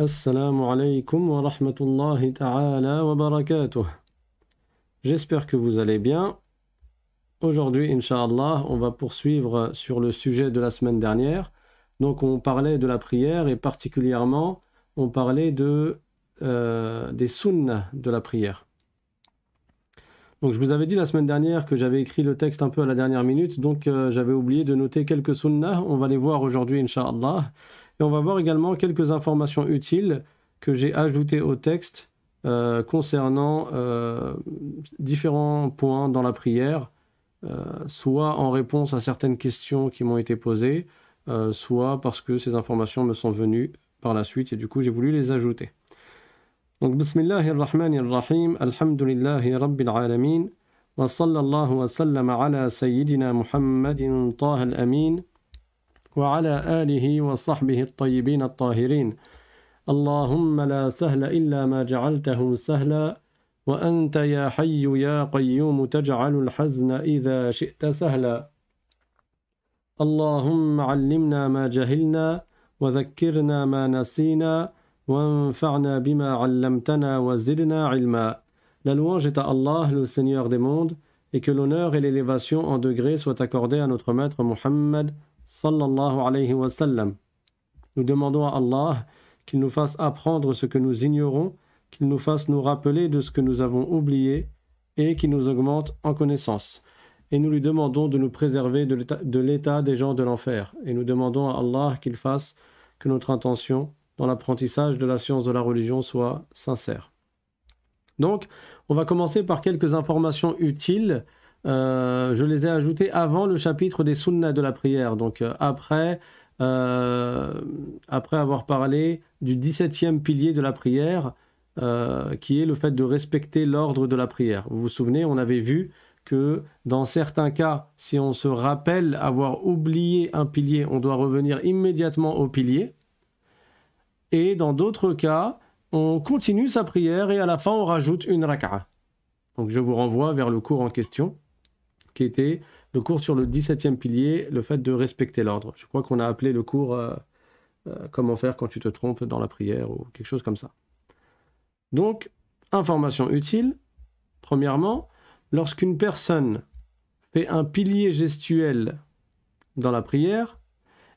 Assalamu alaikum wa rahmatullahi ta'ala wa barakatuh. J'espère que vous allez bien. Aujourd'hui, inshallah, on va poursuivre sur le sujet de la semaine dernière. Donc, on parlait de la prière et particulièrement, on parlait de, euh, des sunnas de la prière. Donc, je vous avais dit la semaine dernière que j'avais écrit le texte un peu à la dernière minute, donc euh, j'avais oublié de noter quelques sunnas. On va les voir aujourd'hui, inshallah. Et on va voir également quelques informations utiles que j'ai ajoutées au texte euh, concernant euh, différents points dans la prière, euh, soit en réponse à certaines questions qui m'ont été posées, soit parce que ces informations me sont venues par la suite et du coup j'ai voulu les ajouter. Donc, Bismillahir Rahmanir Rahim, Rabbil Alameen, wa sallallahu wa sallam ala Sayyidina Muhammadin Taha amin وعلى آله وصحبه الطيبين الطاهرين اللهم لا سهل إلا ما جعلته سهلا وأنت يا حي يا قيوم تجعل الحزن إذا شئت سهلا اللهم علمنا ما جهلنا وذكرنا ما نسينا وانفعنا بما علمتنا وزدنا علما. La louange est à Allah, le Seigneur des mondes, et que l'honneur et l'élévation en degré soient accordés à notre Maître Mohammed, sallallahu Nous demandons à Allah qu'il nous fasse apprendre ce que nous ignorons, qu'il nous fasse nous rappeler de ce que nous avons oublié et qu'il nous augmente en connaissance. Et nous lui demandons de nous préserver de l'état des gens de l'enfer. Et nous demandons à Allah qu'il fasse que notre intention dans l'apprentissage de la science de la religion soit sincère. Donc, on va commencer par quelques informations utiles euh, je les ai ajoutés avant le chapitre des sunnas de la prière, donc euh, après, euh, après avoir parlé du 17e pilier de la prière, qui est le fait de respecter l'ordre de la prière. Vous vous souvenez, on avait vu que dans certains cas, si on se rappelle avoir oublié un pilier, on doit revenir immédiatement au pilier. Et dans d'autres cas, on continue sa prière et à la fin, on rajoute une raka'a. Donc je vous renvoie vers le cours en question qui était le cours sur le 17e pilier, le fait de respecter l'ordre. Je crois qu'on a appelé le cours euh, euh, Comment faire quand tu te trompes dans la prière ou quelque chose comme ça. Donc, information utile. Premièrement, lorsqu'une personne fait un pilier gestuel dans la prière,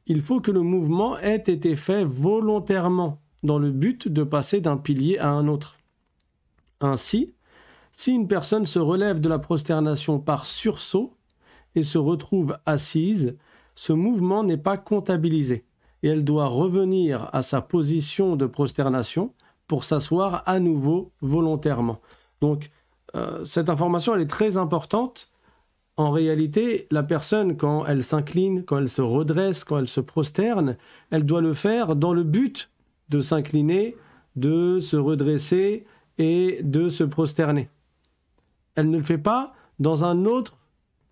il faut que le mouvement ait été fait volontairement dans le but de passer d'un pilier à un autre. Ainsi, si une personne se relève de la prosternation par sursaut et se retrouve assise, ce mouvement n'est pas comptabilisé et elle doit revenir à sa position de prosternation pour s'asseoir à nouveau volontairement. Donc euh, cette information, elle est très importante. En réalité, la personne, quand elle s'incline, quand elle se redresse, quand elle se prosterne, elle doit le faire dans le but de s'incliner, de se redresser et de se prosterner elle ne le fait pas dans un autre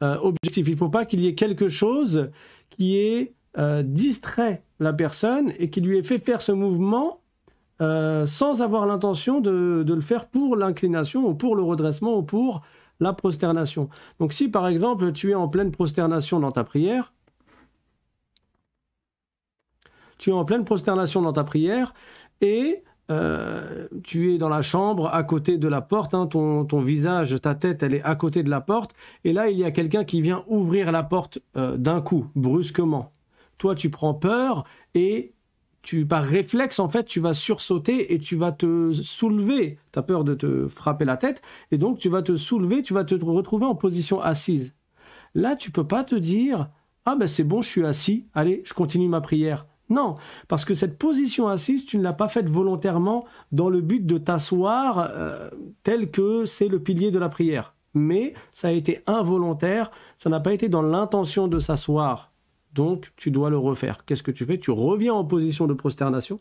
euh, objectif. Il ne faut pas qu'il y ait quelque chose qui ait euh, distrait la personne et qui lui ait fait faire ce mouvement euh, sans avoir l'intention de, de, le faire pour l'inclination ou pour le redressement ou pour la prosternation. Donc si par exemple tu es en pleine prosternation dans ta prière, tu es en pleine prosternation dans ta prière et euh, tu es dans la chambre à côté de la porte, hein, ton, visage, ta tête, elle est à côté de la porte, et là il y a quelqu'un qui vient ouvrir la porte euh, d'un coup, brusquement. Toi tu prends peur et tu par réflexe en fait tu vas sursauter et tu vas te soulever. Tu as peur de te frapper la tête et donc tu vas te soulever, tu vas te retrouver en position assise. Là tu peux pas te dire ah ben c'est bon je suis assis, allez je continue ma prière. Non, parce que cette position assise, tu ne l'as pas faite volontairement dans le but de t'asseoir euh, tel que c'est le pilier de la prière. Mais ça a été involontaire, ça n'a pas été dans l'intention de s'asseoir. Donc tu dois le refaire. Qu'est-ce que tu fais Tu reviens en position de prosternation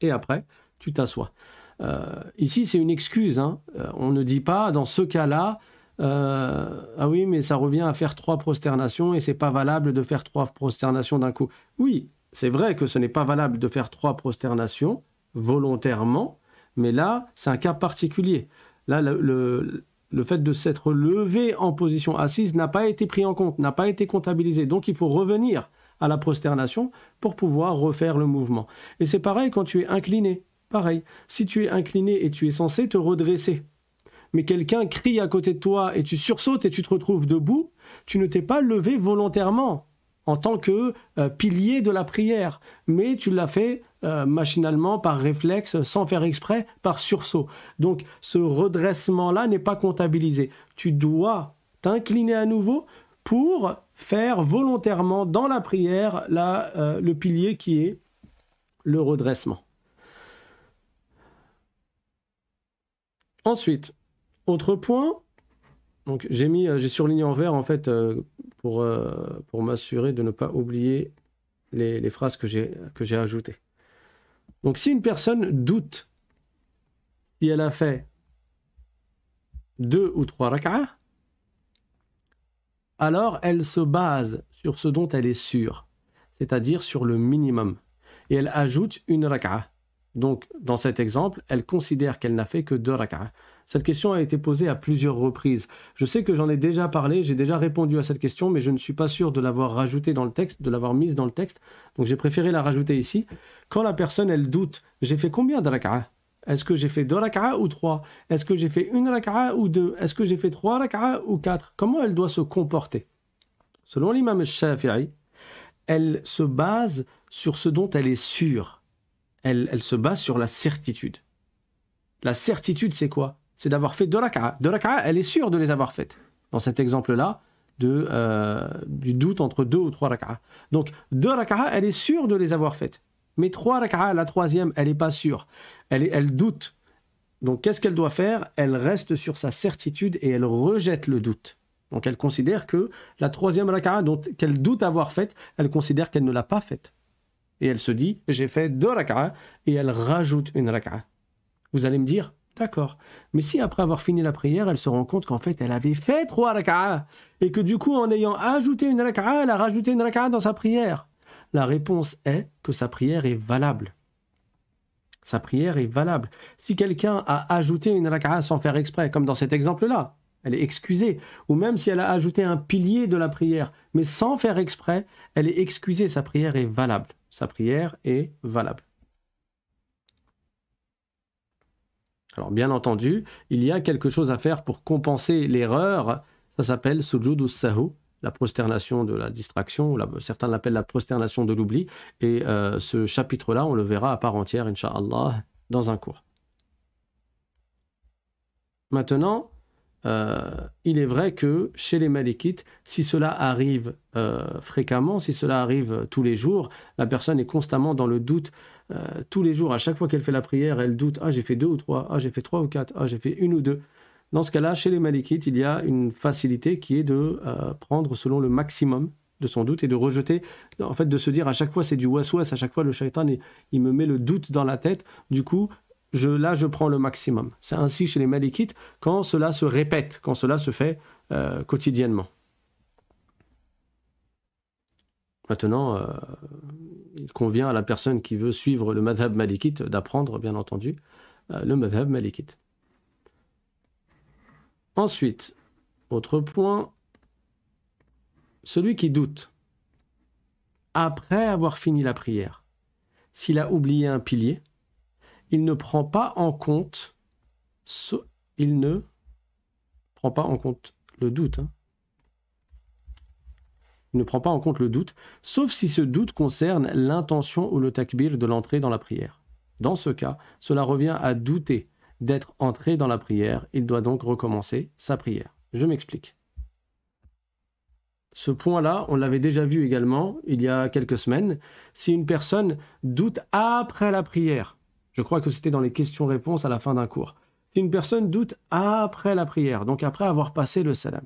et après tu t'assois. Euh, ici c'est une excuse. Hein. Euh, on ne dit pas dans ce cas-là, ah oui, mais ça revient à faire trois prosternations et c'est pas valable de faire trois prosternations d'un coup. Oui, c'est vrai que ce n'est pas valable de faire trois prosternations volontairement, mais là, c'est un cas particulier. Là, le, fait de s'être levé en position assise n'a pas été pris en compte, n'a pas été comptabilisé. Donc il faut revenir à la prosternation pour pouvoir refaire le mouvement. Et c'est pareil quand tu es incliné. Pareil, si tu es incliné et tu es censé te redresser, mais quelqu'un crie à côté de toi et tu sursautes et tu te retrouves debout, tu ne t'es pas levé volontairement en tant que euh, pilier de la prière, mais tu l'as fait euh, machinalement, par réflexe, sans faire exprès, par sursaut. Donc ce redressement-là n'est pas comptabilisé. Tu dois t'incliner à nouveau pour faire volontairement dans la prière la, euh, le pilier qui est le redressement. Ensuite, autre point, donc j'ai mis, j'ai surligné en vert en fait pour, euh, pour m'assurer de ne pas oublier les, phrases que j'ai ajoutées. Donc si une personne doute si elle a fait deux ou trois rak'ah, alors elle se base sur ce dont elle est sûre, c'est-à-dire sur le minimum. Et elle ajoute une rak'ah. Donc, dans cet exemple, elle considère qu'elle n'a fait que deux rak'ah. Cette question a été posée à plusieurs reprises. Je sais que j'en ai déjà parlé, j'ai déjà répondu à cette question, mais je ne suis pas sûr de l'avoir rajoutée dans le texte, de l'avoir mise dans le texte. Donc j'ai préféré la rajouter ici. Quand la personne, elle doute, j'ai fait combien de rak'a Est-ce que j'ai fait deux rak'a ou trois Est-ce que j'ai fait une rak'a ou deux Est-ce que j'ai fait trois rak'a ou quatre Comment elle doit se comporter Selon l'imam Shafi'i, elle se base sur ce dont elle est sûre. Elle, elle se base sur la certitude. La certitude, c'est quoi c'est d'avoir fait deux rak'a. Deux rak'a, elle est sûre de les avoir faites. Dans cet exemple-là, de, euh, du doute entre deux ou trois rak'a. Donc, deux rak'a, elle est sûre de les avoir faites. Mais trois rak'a, la troisième, elle n'est pas sûre. Elle, elle doute. Donc, qu'est-ce qu'elle doit faire Elle reste sur sa certitude et elle rejette le doute. Donc, elle considère que la troisième rak'a qu'elle doute avoir faite, elle considère qu'elle ne l'a pas faite. Et elle se dit, j'ai fait deux rak'a, et elle rajoute une rak'a. Vous allez me dire, D'accord. Mais si après avoir fini la prière, elle se rend compte qu'en fait, elle avait fait trois rakaa et que du coup, en ayant ajouté une raka'a, elle a rajouté une raka'a dans sa prière, la réponse est que sa prière est valable. Sa prière est valable. Si quelqu'un a ajouté une raka'a sans faire exprès, comme dans cet exemple-là, elle est excusée. Ou même si elle a ajouté un pilier de la prière, mais sans faire exprès, elle est excusée. Sa prière est valable. Sa prière est valable. Alors bien entendu, il y a quelque chose à faire pour compenser l'erreur. Ça s'appelle sujud sahu, la prosternation de la distraction, certains l'appellent la prosternation de l'oubli. Et euh, ce chapitre-là, on le verra à part entière, inshallah, dans un cours. Maintenant, euh, il est vrai que chez les Malikites, si cela arrive euh, fréquemment, si cela arrive tous les jours, la personne est constamment dans le doute euh, tous les jours, à chaque fois qu'elle fait la prière, elle doute Ah, j'ai fait deux ou trois, ah, j'ai fait trois ou quatre, ah, j'ai fait une ou deux. Dans ce cas-là, chez les Malikites, il y a une facilité qui est de euh, prendre selon le maximum de son doute et de rejeter, en fait, de se dire à chaque fois c'est du waswas, à chaque fois le shaitan, il, me met le doute dans la tête. Du coup, là, je prends le maximum. C'est ainsi chez les Malikites quand cela se répète, quand cela se fait euh, quotidiennement. Maintenant, il convient à la personne qui veut suivre le madhab malikite d'apprendre, bien entendu, euh, le madhab malikite. Ensuite, autre point, celui qui doute, après avoir fini la prière, s'il a oublié un pilier, il ne prend pas en compte, il ne prend pas en compte le doute, hein. Il ne prend pas en compte le doute, sauf si ce doute concerne l'intention ou le takbir de l'entrée dans la prière. Dans ce cas, cela revient à douter d'être entré dans la prière. Il doit donc recommencer sa prière. Je m'explique. Ce point-là, on l'avait déjà vu également il y a quelques semaines. Si une personne doute après la prière, je crois que c'était dans les questions-réponses à la fin d'un cours. Si une personne doute après la prière, donc après avoir passé le salam,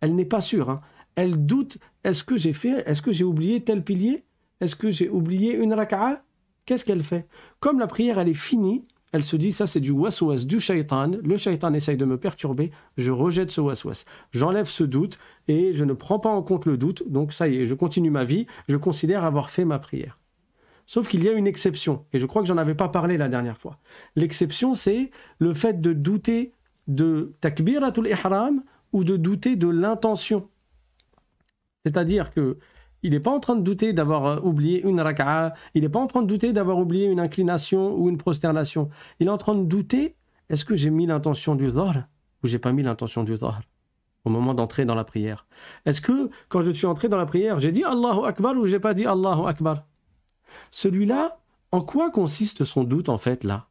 elle n'est pas sûre, hein, elle doute est-ce que j'ai fait, est-ce que j'ai oublié tel pilier Est-ce que j'ai oublié une raka'a Qu'est-ce qu'elle fait Comme la prière, elle est finie, elle se dit ça c'est du waswas du shaitan, le shaitan essaye de me perturber, je rejette ce waswas, j'enlève ce doute et je ne prends pas en compte le doute, donc ça y est, je continue ma vie, je considère avoir fait ma prière. Sauf qu'il y a une exception, et je crois que j'en avais pas parlé la dernière fois. L'exception c'est le fait de douter de takbiratul ihram ou de douter de l'intention c'est-à-dire que il n'est pas en train de douter d'avoir euh, oublié une raka'a, il n'est pas en train de douter d'avoir oublié une inclination ou une prosternation. Il est en train de douter est-ce que j'ai mis l'intention du dhar ou j'ai pas mis l'intention du dhar au moment d'entrer dans la prière Est-ce que quand je suis entré dans la prière, j'ai dit Allahu Akbar ou j'ai pas dit Allahu Akbar Celui-là, en quoi consiste son doute en fait là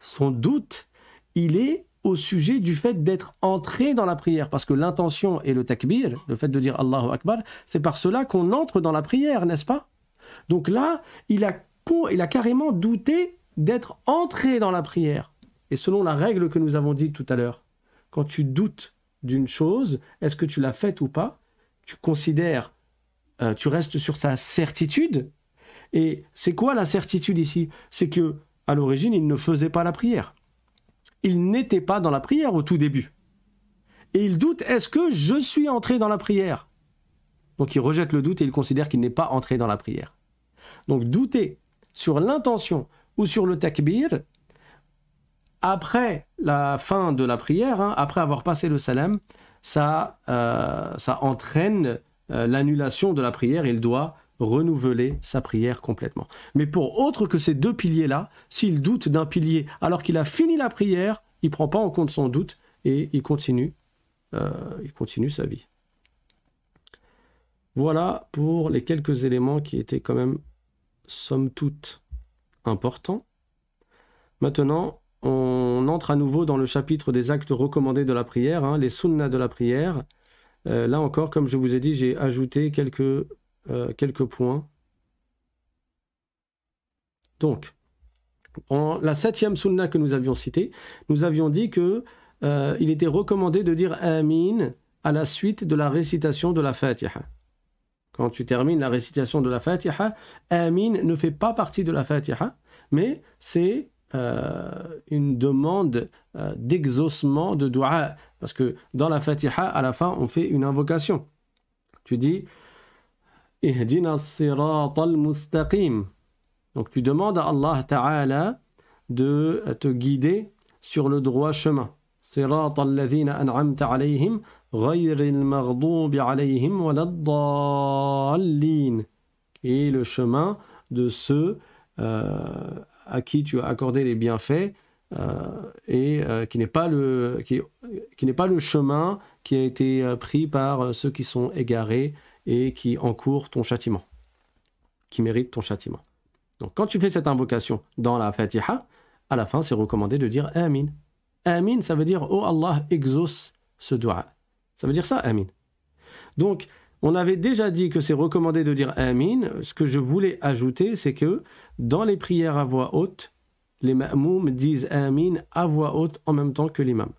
Son doute, il est au sujet du fait d'être entré dans la prière. Parce que l'intention et le takbir, le fait de dire Allahu Akbar, c'est par cela qu'on entre dans la prière, n'est-ce pas Donc là, il a, il a carrément douté d'être entré dans la prière. Et selon la règle que nous avons dite tout à l'heure, quand tu doutes d'une chose, est-ce que tu l'as faite ou pas Tu considères, euh, tu restes sur sa certitude. Et c'est quoi la certitude ici C'est que à l'origine, il ne faisait pas la prière il n'était pas dans la prière au tout début. Et il doute, est-ce que je suis entré dans la prière Donc il rejette le doute et il considère qu'il n'est pas entré dans la prière. Donc douter sur l'intention ou sur le takbir, après la fin de la prière, hein, après avoir passé le salam, ça, euh, ça entraîne euh, l'annulation de la prière. Il doit renouveler sa prière complètement. Mais pour autre que ces deux piliers-là, s'il doute d'un pilier alors qu'il a fini la prière, il ne prend pas en compte son doute et il continue, euh, il continue sa vie. Voilà pour les quelques éléments qui étaient quand même, somme toute, importants. Maintenant, on entre à nouveau dans le chapitre des actes recommandés de la prière, hein, les sunnas de la prière. Euh, là encore, comme je vous ai dit, j'ai ajouté quelques euh, quelques points. Donc, en la septième sunna que nous avions citée, nous avions dit que euh, il était recommandé de dire Amin à la suite de la récitation de la Fatiha. Quand tu termines la récitation de la Fatiha, Amin ne fait pas partie de la Fatiha, mais c'est euh, une demande d'exhaussement d'exaucement de dua. Parce que dans la Fatiha, à la fin, on fait une invocation. Tu dis donc tu demandes à Allah Ta'ala de te guider sur le droit chemin. Et Qui est le chemin de ceux euh, à qui tu as accordé les bienfaits euh, et euh, qui n'est pas le qui n'est pas le chemin qui a été pris par ceux qui sont égarés et qui encourt ton châtiment, qui mérite ton châtiment. Donc quand tu fais cette invocation dans la Fatiha, à la fin c'est recommandé de dire Amin. Amin, ça veut dire Oh Allah, exauce ce doigt ». Ça veut dire ça, Amin. Donc, on avait déjà dit que c'est recommandé de dire Amin. Ce que je voulais ajouter, c'est que dans les prières à voix haute, les ma'moum disent Amin à voix haute en même temps que l'imam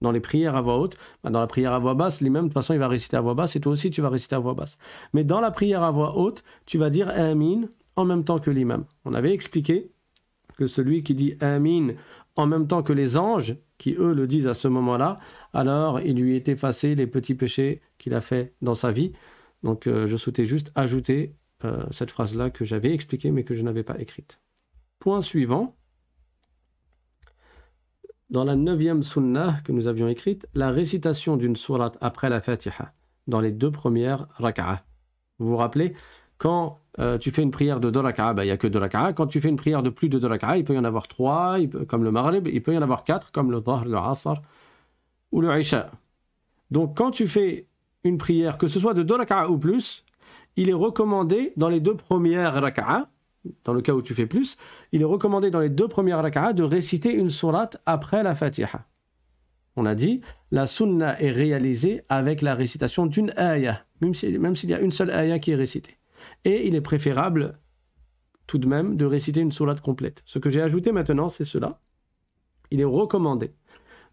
dans les prières à voix haute, bah, dans la prière à voix basse, l'imam, de toute façon, il va réciter à voix basse et toi aussi, tu vas réciter à voix basse. Mais dans la prière à voix haute, tu vas dire Amin en même temps que l'imam. On avait expliqué que celui qui dit Amin en même temps que les anges, qui eux le disent à ce moment-là, alors il lui est effacé les petits péchés qu'il a fait dans sa vie. Donc euh, je souhaitais juste ajouter euh, cette phrase-là que j'avais expliquée mais que je n'avais pas écrite. Point suivant, dans la neuvième sunnah que nous avions écrite, la récitation d'une sourate après la Fatiha, dans les deux premières rak'a. Vous vous rappelez, quand euh, tu fais une prière de deux rak'a, ben, il n'y a que deux rak'a. Quand tu fais une prière de plus de deux rak'a, il peut y en avoir trois, comme le Maghrib, il peut y en avoir quatre, comme le Dhahr, le Asr ou le Isha. Donc quand tu fais une prière, que ce soit de deux rak'a ou plus, il est recommandé dans les deux premières rak'a dans le cas où tu fais plus, il est recommandé dans les deux premières rak'ah de réciter une sourate après la Fatiha. On a dit, la sunna est réalisée avec la récitation d'une ayah, même s'il y a une seule ayah qui est récitée. Et il est préférable tout de même de réciter une sourate complète. Ce que j'ai ajouté maintenant, c'est cela. Il est recommandé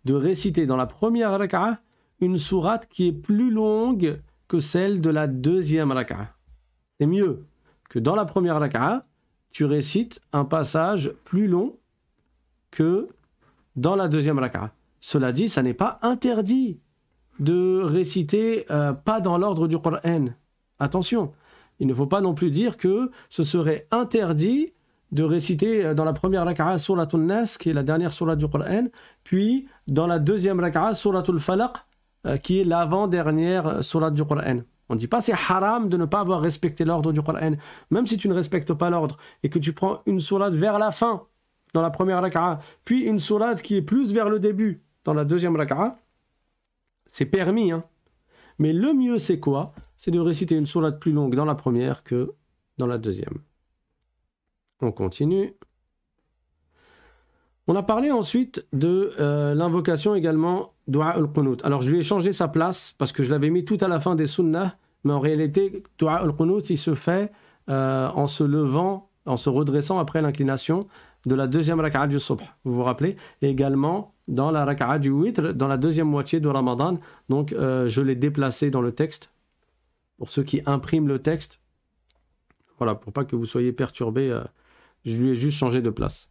de réciter dans la première rak'a une sourate qui est plus longue que celle de la deuxième rak'a. C'est mieux que dans la première rak'a, tu récites un passage plus long que dans la deuxième raka. Cela dit, ça n'est pas interdit de réciter euh, pas dans l'ordre du Qur'an. Attention, il ne faut pas non plus dire que ce serait interdit de réciter euh, dans la première raka'a la Nas, qui est la dernière surat du Qur'an, puis dans la deuxième raka'a sur Falaq, euh, qui est l'avant-dernière euh, surat du Qur'an. On ne dit pas c'est haram de ne pas avoir respecté l'ordre du Qur'an, Même si tu ne respectes pas l'ordre et que tu prends une sourate vers la fin, dans la première raka'a, puis une sourate qui est plus vers le début, dans la deuxième raka'a, c'est permis. Hein. Mais le mieux c'est quoi C'est de réciter une sourate plus longue dans la première que dans la deuxième. On continue. On a parlé ensuite de euh, l'invocation également Dua al-Qunut. Alors je lui ai changé sa place parce que je l'avais mis tout à la fin des sunnah, mais en réalité, Dua al-Qunut, il se fait euh, en se levant, en se redressant après l'inclination de la deuxième raka'a du subh, vous vous rappelez Et également dans la raka'a du witr, dans la deuxième moitié de Ramadan. Donc euh, je l'ai déplacé dans le texte, pour ceux qui impriment le texte. Voilà, pour pas que vous soyez perturbés, je lui ai juste changé de place.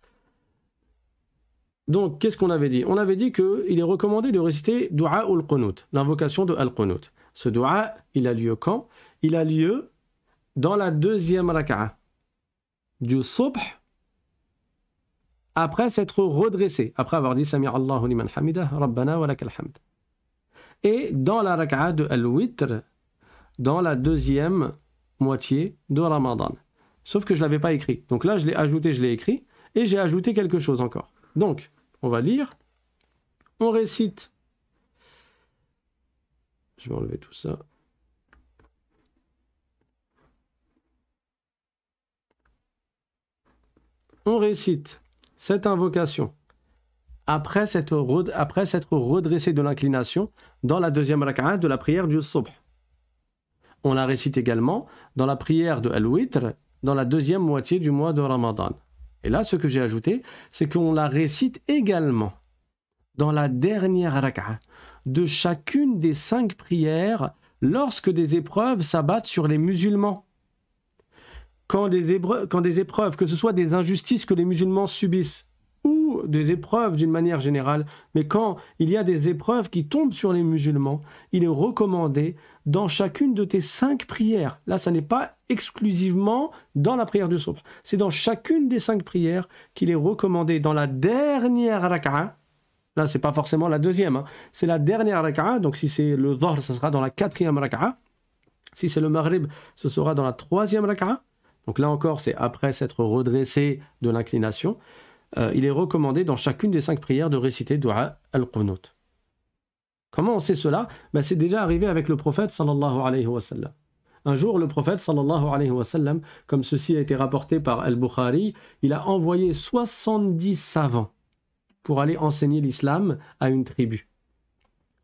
Donc, qu'est-ce qu'on avait dit On avait dit qu'il est recommandé de réciter Dua ul Qunut, l'invocation de Al-Qunut. Ce Dua, il a lieu quand Il a lieu dans la deuxième raka'a du Subh, après s'être redressé, après avoir dit Sami Allahu liman hamidah, Rabbana wa lakal hamd. Et dans la raka'a de Al-Witr, dans la deuxième moitié de Ramadan. Sauf que je ne l'avais pas écrit. Donc là, je l'ai ajouté, je l'ai écrit, et j'ai ajouté quelque chose encore. Donc, on va lire. On récite. Je vais enlever tout ça. On récite cette invocation après s'être redressé de l'inclination dans la deuxième raka'a de la prière du sopra On la récite également dans la prière de Al-Witr dans la deuxième moitié du mois de Ramadan. Et là, ce que j'ai ajouté, c'est qu'on la récite également dans la dernière raka'a de chacune des cinq prières lorsque des épreuves s'abattent sur les musulmans. quand des, épreuves, que ce soit des injustices que les musulmans subissent, ou des épreuves d'une manière générale, mais quand il y a des épreuves qui tombent sur les musulmans, il est recommandé dans chacune de tes cinq prières. Là, ça n'est pas exclusivement dans la prière du soupre. C'est dans chacune des cinq prières qu'il est recommandé, dans la dernière raka'a, là, c'est pas forcément la deuxième, hein. c'est la dernière raka'a, donc si c'est le dhar, ça sera dans la quatrième raka'a. Si c'est le maghrib, ce sera dans la troisième raka'a. Donc là encore, c'est après s'être redressé de l'inclination. Euh, il est recommandé dans chacune des cinq prières de réciter dua al-qunut. Comment on sait cela ben, C'est déjà arrivé avec le prophète sallallahu alayhi wa sallam. Un jour, le prophète sallallahu alayhi wa sallam, comme ceci a été rapporté par Al-Bukhari, il a envoyé 70 savants pour aller enseigner l'islam à une tribu.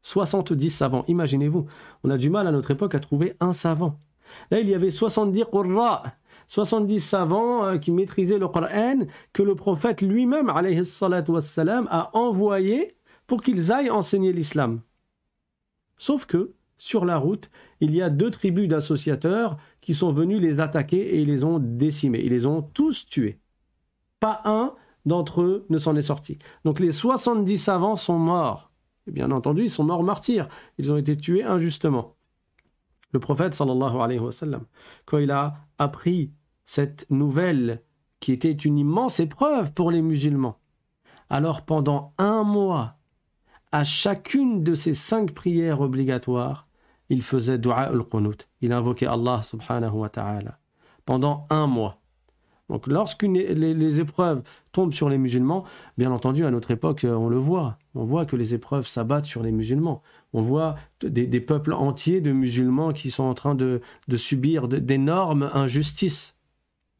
70 savants, imaginez-vous. On a du mal à notre époque à trouver un savant. Là, il y avait 70 qurra, 70 savants euh, qui maîtrisaient le Qur'an que le prophète lui-même, alayhi a envoyé pour qu'ils aillent enseigner l'islam. Sauf que, sur la route, il y a deux tribus d'associateurs qui sont venus les attaquer et ils les ont décimés. Ils les ont tous tués. Pas un d'entre eux ne s'en est sorti. Donc les 70 savants sont morts. Et bien entendu, ils sont morts martyrs. Ils ont été tués injustement. Le prophète, sallallahu alayhi wa sallam, quand il a appris cette nouvelle qui était une immense épreuve pour les musulmans, alors pendant un mois, à chacune de ces cinq prières obligatoires, il faisait dua al-qunut. Il invoquait Allah subhanahu wa ta'ala pendant un mois. Donc lorsqu'une les, épreuves tombent sur les musulmans, bien entendu, à notre époque, euh, on le voit. On voit que les épreuves s'abattent sur les musulmans. On voit des, peuples entiers de musulmans qui sont en train de, de subir d'énormes injustices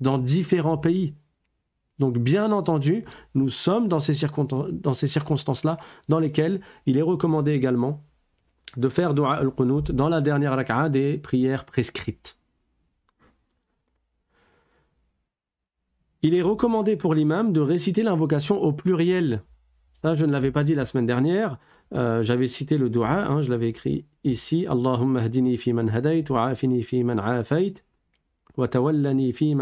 dans différents pays. Donc bien entendu, nous sommes dans ces, circonstances-là dans lesquelles il est recommandé également de faire dua al-qunut dans la dernière raka'a des prières prescrites. Il est recommandé pour l'imam de réciter l'invocation au pluriel. Ça, je ne l'avais pas dit la semaine dernière. Euh, j'avais cité le dua, hein, je l'avais écrit ici. Allahumma fi man wa afini fi man wa tawallani fi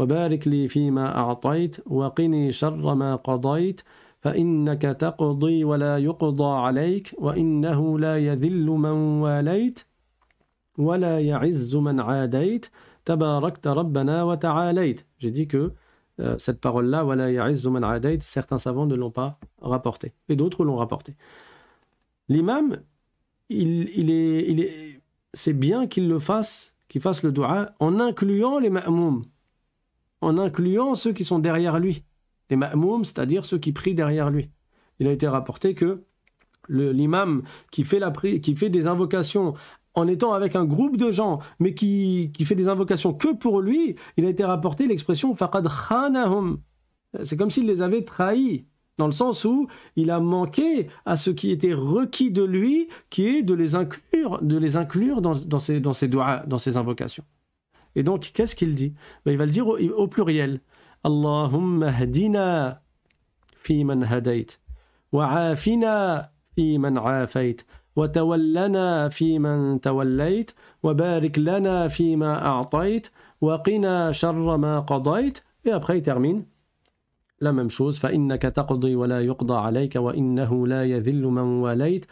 وبارك لي فيما أعطيت وقني شر ما قضيت فإنك تقضي ولا يقضى عليك وإنه لا يذل من واليت ولا يعز من عاديت تباركت ربنا وتعاليت J'ai dit que cette parole-là, ولا يعز من عاديت, certains savants ne l'ont pas rapporté et d'autres l'ont rapporté. L'imam, il, il est, il est, c'est bien qu'il le fasse, qu'il fasse le dua en incluant les ma'moums en incluant ceux qui sont derrière lui, les ma'moum, c'est-à-dire ceux qui prient derrière lui. Il a été rapporté que l'imam qui, fait qui fait des invocations en étant avec un groupe de gens, mais qui, fait des invocations que pour lui, il a été rapporté l'expression faqad khanahum. C'est comme s'il les avait trahis, dans le sens où il a manqué à ce qui était requis de lui, qui est de les inclure, de les inclure dans, dans, dans dans ses invocations. Et donc, qu'est-ce qu'il dit ben, Il va le dire au, au pluriel. Allahumma hadina fi man hadait, wa afina fi man afait, wa tawallana fi man tawallait, wa barik lana fi ma a'tait, wa qina sharra ma qadait. Et après, il termine la même chose. فإنك تقضي ولا يقضى عليك وإنه لا يذل من واليت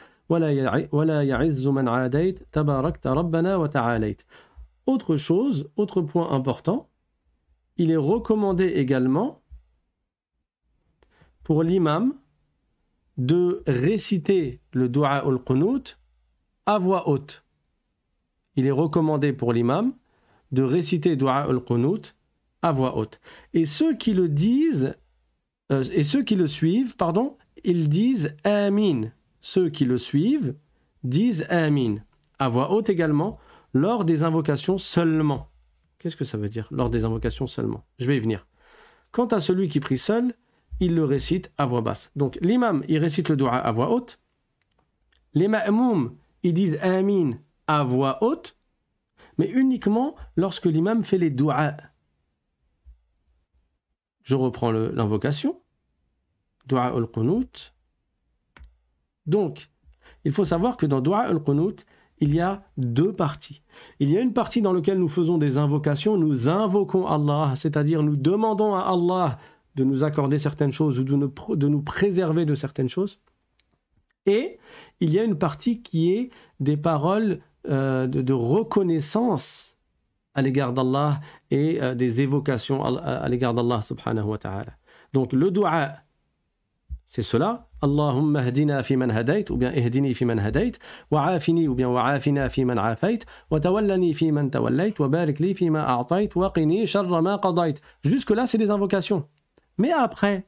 ولا يعز من عاديت تباركت ربنا وتعاليت. Autre chose, autre point important, il est recommandé également pour l'imam de réciter le dua al qunut à voix haute. Il est recommandé pour l'imam de réciter dua al qunut à voix haute. Et ceux qui le disent euh, et ceux qui le suivent, pardon, ils disent amin. Ceux qui le suivent disent amin à voix haute également lors des invocations seulement. Qu'est-ce que ça veut dire lors des invocations seulement Je vais y venir. Quant à celui qui prie seul, il le récite à voix basse. Donc l'imam, il récite le doigt à voix haute. Les ma'moum, ils disent Amin à voix haute, mais uniquement lorsque l'imam fait les doigts. Je reprends l'invocation. Doua al-Qunut. Donc, il faut savoir que dans Doua al-Qunut, il y a deux parties. Il y a une partie dans laquelle nous faisons des invocations, nous invoquons Allah, c'est-à-dire nous demandons à Allah de nous accorder certaines choses ou de nous, de nous préserver de certaines choses. Et il y a une partie qui est des paroles euh, de, reconnaissance à l'égard d'Allah et euh, des évocations à, l'égard d'Allah subhanahu wa ta'ala. Donc le dua, c'est cela, Allahumma اللهم اهدنا فيمن هديت وبين اهدني فيمن هديت وعافني وبين وعافنا فيمن عافيت وتولني فيمن توليت وبارك لي فيما أعطيت وقني شر ما قضيت jusque là c'est des invocations mais après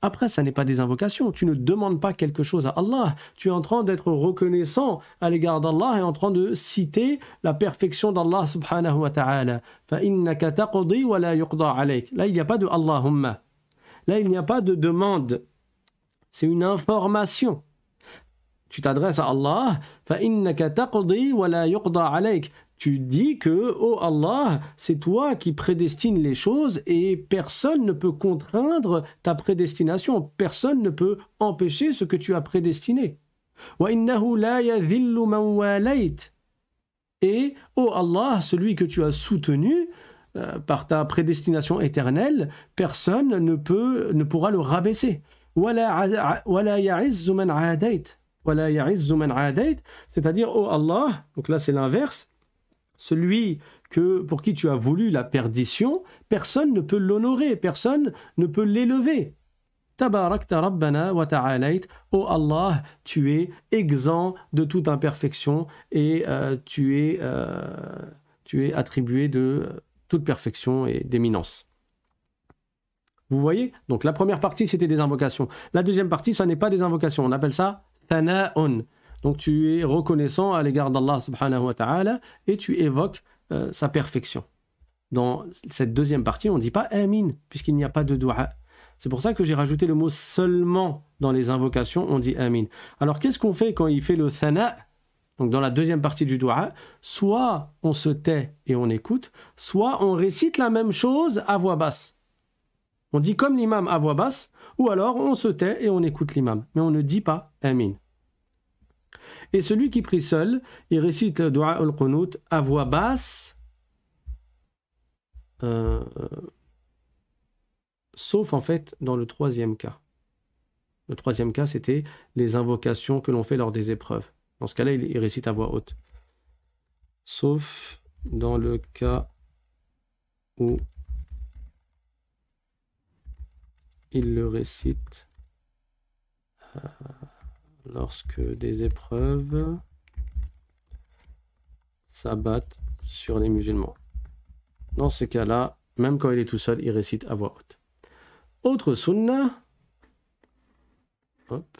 après, ça n'est pas des invocations. Tu ne demandes pas quelque chose à Allah. Tu es en train d'être reconnaissant à l'égard d'Allah et en train de citer la perfection d'Allah subhanahu wa ta'ala. Là, il n'y a pas de Allahumma. Là, il n'y a pas de demande c'est une information. Tu t'adresses à Allah, Tu dis que, oh Allah, c'est toi qui prédestines les choses et personne ne peut contraindre ta prédestination, personne ne peut empêcher ce que tu as prédestiné. Et, oh Allah, celui que tu as soutenu, euh, par ta prédestination éternelle, personne ne, peut, ne pourra le rabaisser. C'est-à-dire, oh Allah, donc là c'est l'inverse, celui que, pour qui tu as voulu la perdition, personne ne peut l'honorer, personne ne peut l'élever. Tabarakta ô Allah, tu es exempt de toute imperfection et euh, tu, es, euh, tu es attribué de euh, toute perfection et d'éminence. Vous voyez Donc la première partie, c'était des invocations. La deuxième partie, ce n'est pas des invocations. On appelle ça on. Donc tu es reconnaissant à l'égard d'Allah subhanahu wa ta'ala et tu évoques euh, sa perfection. Dans cette deuxième partie, on ne dit pas amin, puisqu'il n'y a pas de dua. C'est pour ça que j'ai rajouté le mot seulement dans les invocations, on dit amin. Alors qu'est-ce qu'on fait quand il fait le tana Donc dans la deuxième partie du dua, soit on se tait et on écoute, soit on récite la même chose à voix basse. On dit comme l'imam à voix basse, ou alors on se tait et on écoute l'imam, mais on ne dit pas Amin. Et celui qui prie seul, il récite le dua al-qunut à voix basse, euh, euh, sauf en fait dans le troisième cas. Le troisième cas, c'était les invocations que l'on fait lors des épreuves. Dans ce cas-là, il récite à voix haute. Sauf dans le cas où il le récite euh, lorsque des épreuves s'abattent sur les musulmans. Dans ce cas-là, même quand il est tout seul, il récite à voix haute. Autre sunna. Hop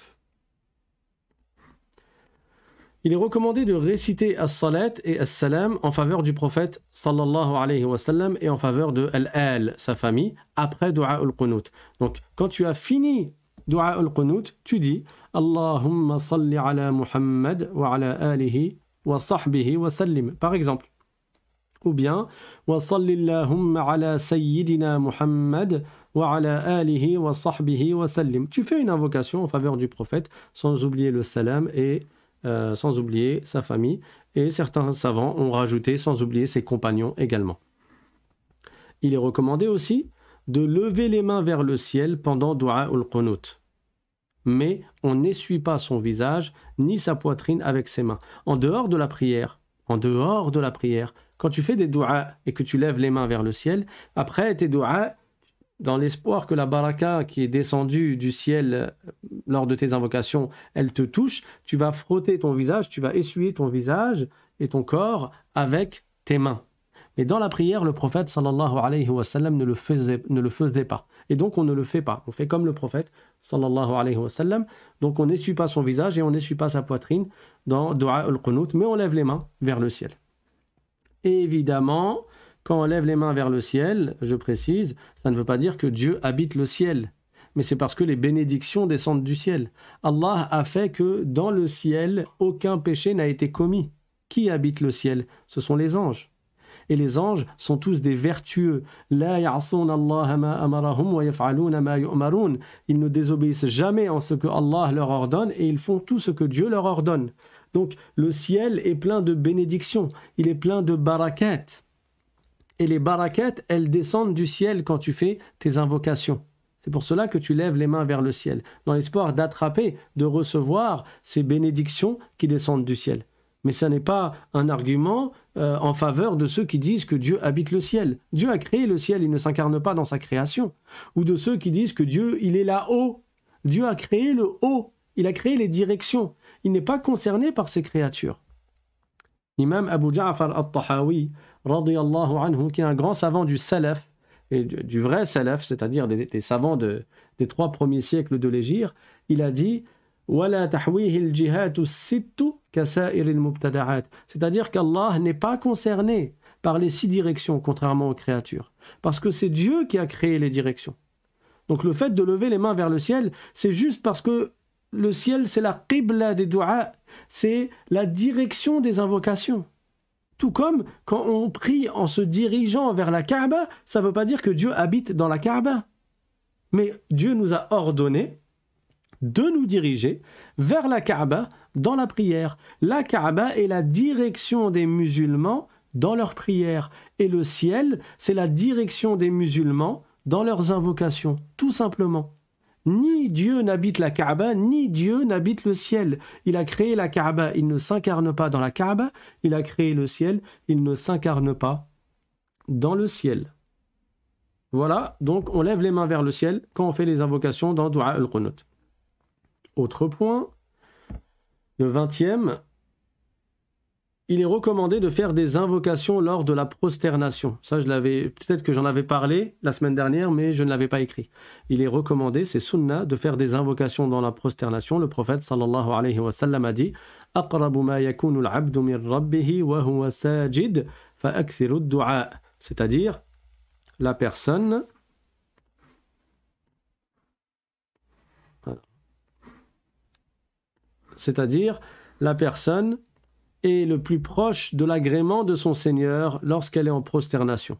il est recommandé de réciter As-Salat et As-Salam en faveur du prophète sallallahu alayhi wa sallam et en faveur de Al-Al, sa famille, après Dua al-Qunut. Donc, quand tu as fini Dua al-Qunut, tu dis Allahumma salli ala Muhammad wa ala alihi wa sahbihi wa sallim, par exemple. Ou bien Wa salli ala Sayyidina Muhammad wa ala alihi wa sahbihi wa sallim. Tu fais une invocation en faveur du prophète sans oublier le salam et euh, sans oublier sa famille, et certains savants ont rajouté sans oublier ses compagnons également. Il est recommandé aussi de lever les mains vers le ciel pendant Dua ul Qunut. Mais on n'essuie pas son visage ni sa poitrine avec ses mains. En dehors de la prière, en dehors de la prière, quand tu fais des Dua et que tu lèves les mains vers le ciel, après tes Dua, dans l'espoir que la baraka qui est descendue du ciel euh, lors de tes invocations, elle te touche, tu vas frotter ton visage, tu vas essuyer ton visage et ton corps avec tes mains. Mais dans la prière, le prophète sallallahu alayhi wa sallam ne le, faisait, ne le faisait pas. Et donc on ne le fait pas. On fait comme le prophète sallallahu alayhi wa sallam. Donc on n'essuie pas son visage et on n'essuie pas sa poitrine dans Dua al-Qunut, mais on lève les mains vers le ciel. évidemment, quand on lève les mains vers le ciel, je précise, ça ne veut pas dire que Dieu habite le ciel, mais c'est parce que les bénédictions descendent du ciel. Allah a fait que dans le ciel, aucun péché n'a été commis. Qui habite le ciel Ce sont les anges. Et les anges sont tous des vertueux. Ils ne désobéissent jamais en ce que Allah leur ordonne et ils font tout ce que Dieu leur ordonne. Donc le ciel est plein de bénédictions, il est plein de barakat et les baraquettes, elles descendent du ciel quand tu fais tes invocations. C'est pour cela que tu lèves les mains vers le ciel, dans l'espoir d'attraper, de recevoir ces bénédictions qui descendent du ciel. Mais ce n'est pas un argument euh, en faveur de ceux qui disent que Dieu habite le ciel. Dieu a créé le ciel, il ne s'incarne pas dans sa création. Ou de ceux qui disent que Dieu, il est là-haut. Dieu a créé le haut, il a créé les directions. Il n'est pas concerné par ses créatures. L'imam Abu Ja'far al-Tahawi, anhu, qui est un grand savant du salaf, et du, vrai salaf, c'est-à-dire des, savants de, des trois premiers siècles de l'Égypte, il a dit c'est-à-dire qu'Allah n'est pas concerné par les six directions, contrairement aux créatures, parce que c'est Dieu qui a créé les directions. Donc le fait de lever les mains vers le ciel, c'est juste parce que le ciel, c'est la qibla des du'a c'est la direction des invocations. Tout comme quand on prie en se dirigeant vers la Kaaba, ça ne veut pas dire que Dieu habite dans la Kaaba. Mais Dieu nous a ordonné de nous diriger vers la Kaaba dans la prière. La Kaaba est la direction des musulmans dans leur prière. Et le ciel, c'est la direction des musulmans dans leurs invocations, tout simplement. Ni Dieu n'habite la Kaaba, ni Dieu n'habite le ciel. Il a créé la Kaaba, il ne s'incarne pas dans la Kaaba, il a créé le ciel, il ne s'incarne pas dans le ciel. Voilà, donc on lève les mains vers le ciel quand on fait les invocations dans Dua al-Qunut. Autre point, le 20 20e il est recommandé de faire des invocations lors de la prosternation. Ça, je l'avais, peut-être que j'en avais parlé la semaine dernière, mais je ne l'avais pas écrit. Il est recommandé, c'est sunna, de faire des invocations dans la prosternation. Le prophète sallallahu alayhi wa sallam a dit C'est-à-dire, la personne. C'est-à-dire, la personne est le plus proche de l'agrément de son Seigneur lorsqu'elle est en prosternation.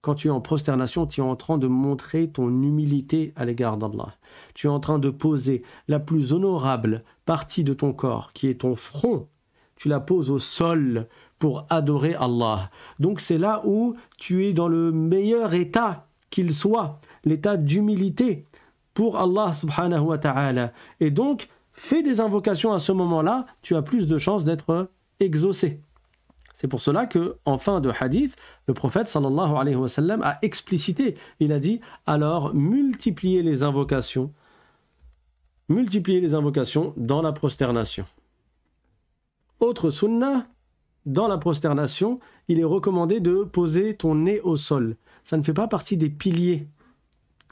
Quand tu es en prosternation, tu es en train de montrer ton humilité à l'égard d'Allah. Tu es en train de poser la plus honorable partie de ton corps, qui est ton front. Tu la poses au sol pour adorer Allah. Donc c'est là où tu es dans le meilleur état qu'il soit, l'état d'humilité pour Allah subhanahu wa ta'ala. Et donc, fais des invocations à ce moment-là, tu as plus de chances d'être exaucé. C'est pour cela que, en fin de hadith, le prophète sallallahu alayhi wa sallam a explicité, il a dit alors multipliez les invocations, multipliez les invocations dans la prosternation. Autre sunnah, dans la prosternation, il est recommandé de poser ton nez au sol. Ça ne fait pas partie des piliers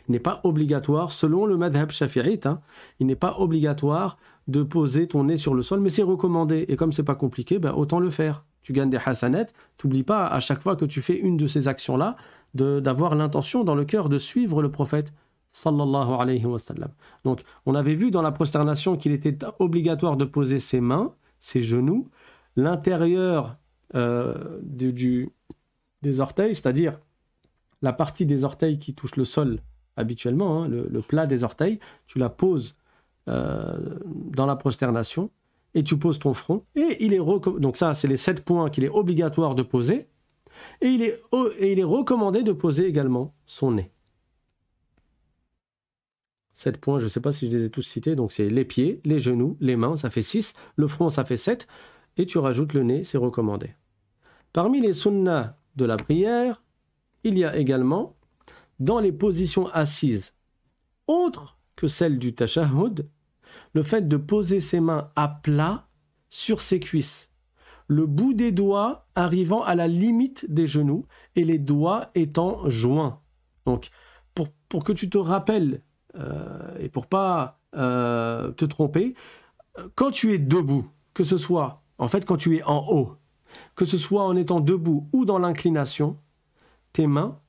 il n'est pas obligatoire, selon le madhab shafi'ite, hein. il n'est pas obligatoire de poser ton nez sur le sol, mais c'est recommandé. Et comme c'est pas compliqué, ben autant le faire. Tu gagnes des hasanettes. T'oublies pas à chaque fois que tu fais une de ces actions-là, d'avoir l'intention dans le cœur de suivre le prophète sallallahu alayhi wa sallam. Donc, on avait vu dans la prosternation qu'il était obligatoire de poser ses mains, ses genoux, l'intérieur euh, du, des orteils, c'est-à-dire la partie des orteils qui touche le sol habituellement, hein, le, plat des orteils, tu la poses euh, dans la prosternation, et tu poses ton front, et il est donc ça c'est les sept points qu'il est obligatoire de poser, et il, est, et il est recommandé de poser également son nez. Sept points, je ne sais pas si je les ai tous cités, donc c'est les pieds, les genoux, les mains, ça fait six, le front, ça fait sept, et tu rajoutes le nez, c'est recommandé. Parmi les sunnas de la prière, il y a également, dans les positions assises, autres que celles du tashahhud, le fait de poser ses mains à plat sur ses cuisses, le bout des doigts arrivant à la limite des genoux et les doigts étant joints. Donc, pour, que tu te rappelles euh, et pour pas euh, te tromper, quand tu es debout, que ce soit en fait quand tu es en haut, que ce soit en étant debout ou dans l'inclination, tes mains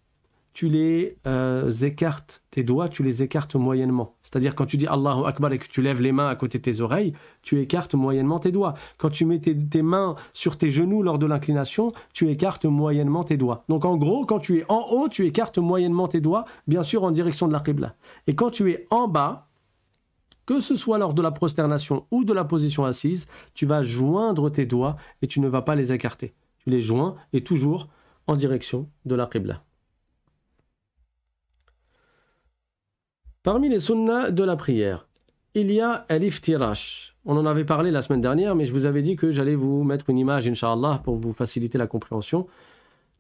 tu les euh, écartes, tes doigts, tu les écartes moyennement. C'est-à-dire quand tu dis Allahu Akbar et que tu lèves les mains à côté de tes oreilles, tu écartes moyennement tes doigts. Quand tu mets tes, mains sur tes genoux lors de l'inclination, tu écartes moyennement tes doigts. Donc en gros, quand tu es en haut, tu écartes moyennement tes doigts, bien sûr en direction de la Qibla. Et quand tu es en bas, que ce soit lors de la prosternation ou de la position assise, tu vas joindre tes doigts et tu ne vas pas les écarter. Tu les joins et toujours en direction de la Qibla. Parmi les sunnas de la prière, il y a al On en avait parlé la semaine dernière, mais je vous avais dit que j'allais vous mettre une image, inshallah, pour vous faciliter la compréhension.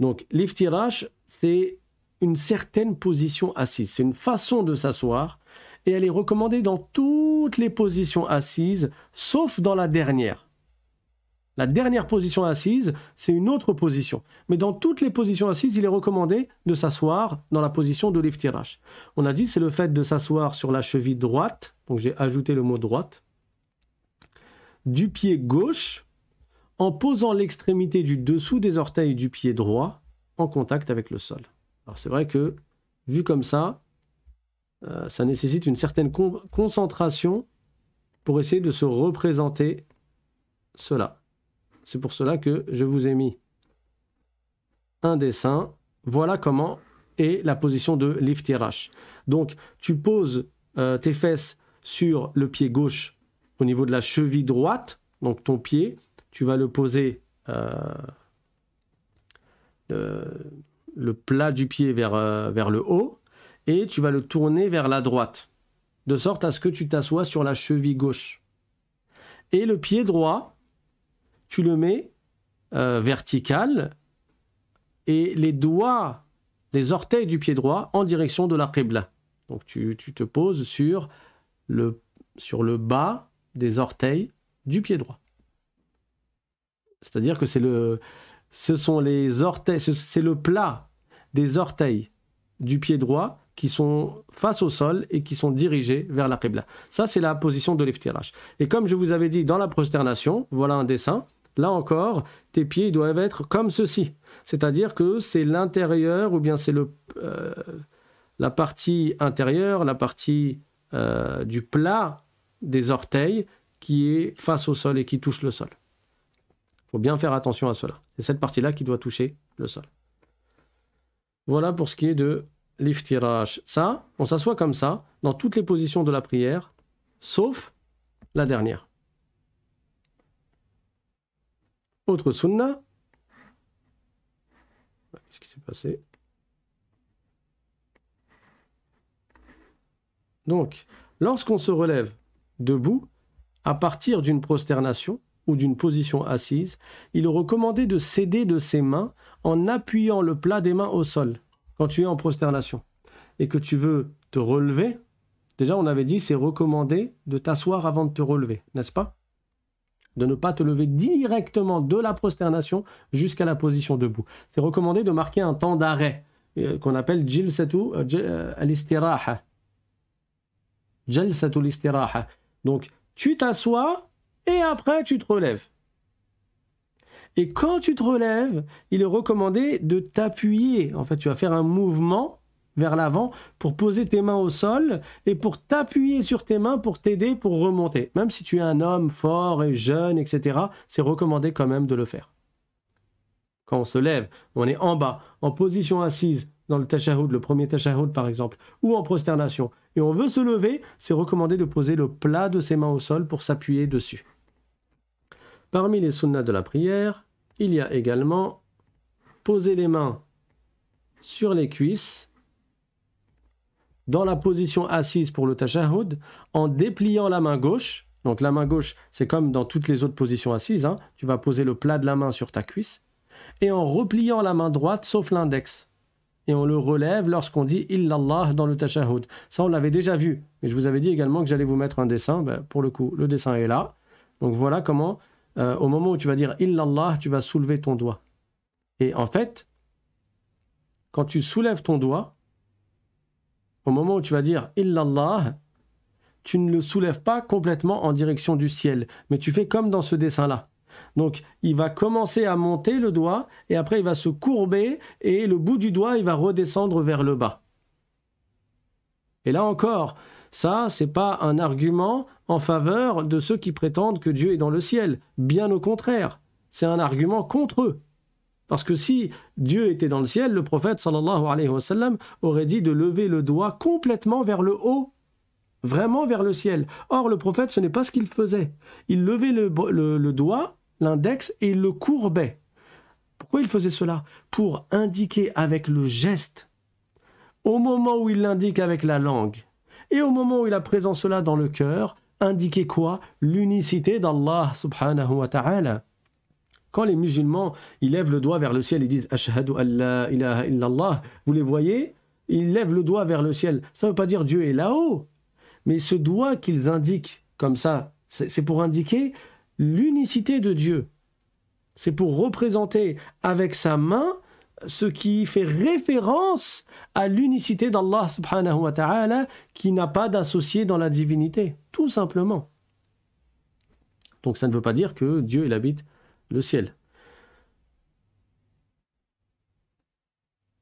Donc, l'iftirash, c'est une certaine position assise. C'est une façon de s'asseoir et elle est recommandée dans toutes les positions assises, sauf dans la dernière. La dernière position assise, c'est une autre position. Mais dans toutes les positions assises, il est recommandé de s'asseoir dans la position de l'iftirash. On a dit c'est le fait de s'asseoir sur la cheville droite, donc j'ai ajouté le mot droite, du pied gauche, en posant l'extrémité du dessous des orteils du pied droit en contact avec le sol. Alors c'est vrai que, vu comme ça, euh, ça nécessite une certaine concentration pour essayer de se représenter cela. C'est pour cela que je vous ai mis un dessin. Voilà comment est la position de l'iftirash. Donc, tu poses euh, tes fesses sur le pied gauche au niveau de la cheville droite, donc ton pied, tu vas le poser euh, le plat du pied vers, euh, vers le haut et tu vas le tourner vers la droite, de sorte à ce que tu t'assoies sur la cheville gauche. Et le pied droit, tu le mets euh, vertical et les doigts, les orteils du pied droit en direction de la Qibla. Donc tu, te poses sur le, sur le bas des orteils du pied droit. C'est-à-dire que c'est le, ce sont les orteils, c'est le plat des orteils du pied droit qui sont face au sol et qui sont dirigés vers la Qibla. Ça, c'est la position de l'Iftirash. Et comme je vous avais dit dans la prosternation, voilà un dessin. Là encore, tes pieds doivent être comme ceci. C'est-à-dire que c'est l'intérieur ou bien c'est euh, la partie intérieure, la partie euh, du plat des orteils qui est face au sol et qui touche le sol. Il faut bien faire attention à cela. C'est cette partie-là qui doit toucher le sol. Voilà pour ce qui est de l'iftirash. Ça, on s'assoit comme ça dans toutes les positions de la prière, sauf la dernière. Autre sunna. Qu'est-ce qui s'est passé Donc, lorsqu'on se relève debout, à partir d'une prosternation ou d'une position assise, il est recommandé de céder de ses mains en appuyant le plat des mains au sol quand tu es en prosternation et que tu veux te relever. Déjà, on avait dit c'est recommandé de t'asseoir avant de te relever, n'est-ce pas de ne pas te lever directement de la prosternation jusqu'à la position debout. C'est recommandé de marquer un temps d'arrêt euh, qu'on appelle jilsatu euh, euh, al-istiraha. Donc tu t'assois et après tu te relèves. Et quand tu te relèves, il est recommandé de t'appuyer. En fait, tu vas faire un mouvement vers l'avant pour poser tes mains au sol et pour t'appuyer sur tes mains pour t'aider pour remonter. Même si tu es un homme fort et jeune, etc., c'est recommandé quand même de le faire. Quand on se lève, on est en bas, en position assise, dans le tachahoud, le premier tachahoud par exemple, ou en prosternation, et on veut se lever, c'est recommandé de poser le plat de ses mains au sol pour s'appuyer dessus. Parmi les sunnas de la prière, il y a également poser les mains sur les cuisses dans la position assise pour le tashahhud en dépliant la main gauche. Donc la main gauche, c'est comme dans toutes les autres positions assises. Hein. Tu vas poser le plat de la main sur ta cuisse et en repliant la main droite sauf l'index. Et on le relève lorsqu'on dit illallah dans le tashahhud. Ça, on l'avait déjà vu. Mais je vous avais dit également que j'allais vous mettre un dessin. Ben, pour le coup, le dessin est là. Donc voilà comment, euh, au moment où tu vas dire illallah, tu vas soulever ton doigt. Et en fait, quand tu soulèves ton doigt, au moment où tu vas dire illallah, tu ne le soulèves pas complètement en direction du ciel, mais tu fais comme dans ce dessin-là. Donc il va commencer à monter le doigt et après il va se courber et le bout du doigt il va redescendre vers le bas. Et là encore, ça c'est pas un argument en faveur de ceux qui prétendent que Dieu est dans le ciel, bien au contraire, c'est un argument contre eux. Parce que si Dieu était dans le ciel, le prophète sallallahu alayhi wa sallam aurait dit de lever le doigt complètement vers le haut, vraiment vers le ciel. Or, le prophète, ce n'est pas ce qu'il faisait. Il levait le, doigt, l'index, et il le courbait. Pourquoi il faisait cela Pour indiquer avec le geste, au moment où il l'indique avec la langue, et au moment où il a présent cela dans le cœur, indiquer quoi L'unicité d'Allah subhanahu wa ta'ala. Quand les musulmans, ils lèvent le doigt vers le ciel, et disent Ashhadu Allah illallah, vous les voyez Ils lèvent le doigt vers le ciel. Ça ne veut pas dire Dieu est là-haut. Mais ce doigt qu'ils indiquent comme ça, c'est pour indiquer l'unicité de Dieu. C'est pour représenter avec sa main ce qui fait référence à l'unicité d'Allah subhanahu wa ta'ala qui n'a pas d'associé dans la divinité, tout simplement. Donc ça ne veut pas dire que Dieu il habite le ciel.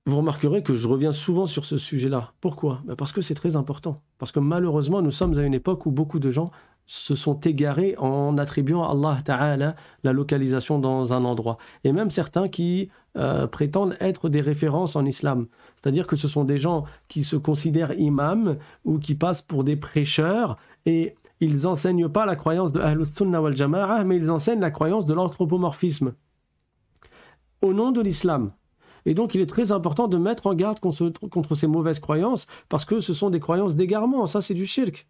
Vous remarquerez que je reviens souvent sur ce sujet-là. Pourquoi bah, Parce que c'est très important. Parce que malheureusement, nous sommes à une époque où beaucoup de gens se sont égarés en attribuant à Allah Ta'ala la localisation dans un endroit. Et même certains qui euh, prétendent être des références en islam. C'est-à-dire que ce sont des gens qui se considèrent imams ou qui passent pour des prêcheurs et ils n'enseignent pas la croyance de Ahlus Sunnah wal Jama'ah, mais ils enseignent la croyance de l'anthropomorphisme au nom de l'islam. Et donc il est très important de mettre en garde contre, contre ces mauvaises croyances, parce que ce sont des croyances d'égarement, ça c'est du shirk.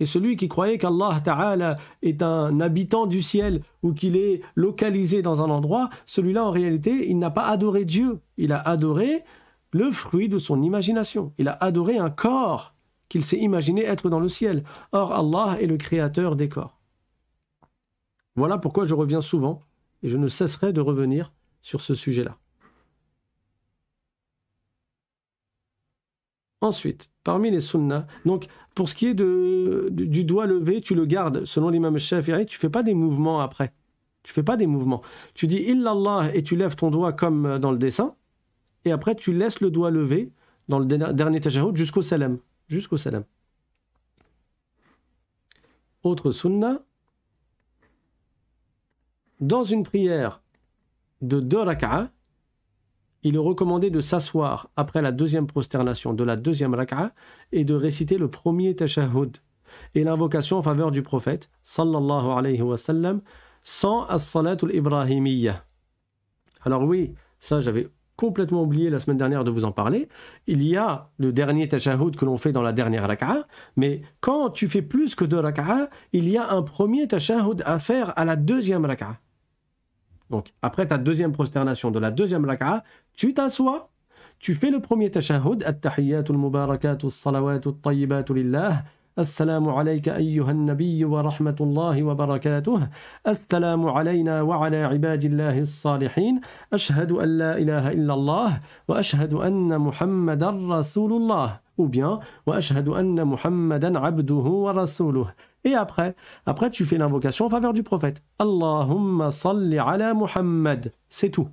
Et celui qui croyait qu'Allah Ta'ala est un habitant du ciel ou qu'il est localisé dans un endroit, celui-là en réalité, il n'a pas adoré Dieu, il a adoré le fruit de son imagination, il a adoré un corps qu'il s'est imaginé être dans le ciel. Or, Allah est le créateur des corps. Voilà pourquoi je reviens souvent, et je ne cesserai de revenir sur ce sujet-là. Ensuite, parmi les sunnas, donc pour ce qui est de, du, doigt levé, tu le gardes. Selon l'imam Shafi'i, tu fais pas des mouvements après. Tu fais pas des mouvements. Tu dis illallah et tu lèves ton doigt comme euh, dans le dessin. Et après, tu laisses le doigt levé dans le dernier tajahoud, jusqu'au salam jusqu'au salam. Autre sunna, dans une prière de deux rak'a, il est recommandé de s'asseoir après la deuxième prosternation de la deuxième rak'a et de réciter le premier tashahud et l'invocation en faveur du prophète sallallahu alayhi wa sans as-salatul ibrahimiyya. Alors oui, ça j'avais complètement oublié la semaine dernière de vous en parler. Il y a le dernier tachahoud que l'on fait dans la dernière raka'a, mais quand tu fais plus que deux raka'a, il y a un premier tachahoud à faire à la deuxième raka'a. Donc, après ta deuxième prosternation de la deuxième raka'a, tu t'assois, tu fais le premier tachahoud, at السلام عليك أيها النبي ورحمة الله وبركاته السلام علينا وعلى عباد الله الصالحين أشهد أن لا إله إلا الله وأشهد أن محمد رسول الله ou bien وأشهد أن محمدا عبده ورسوله Et après, après tu fais l'invocation en faveur du prophète. Allahumma salli ala Muhammad. C'est tout.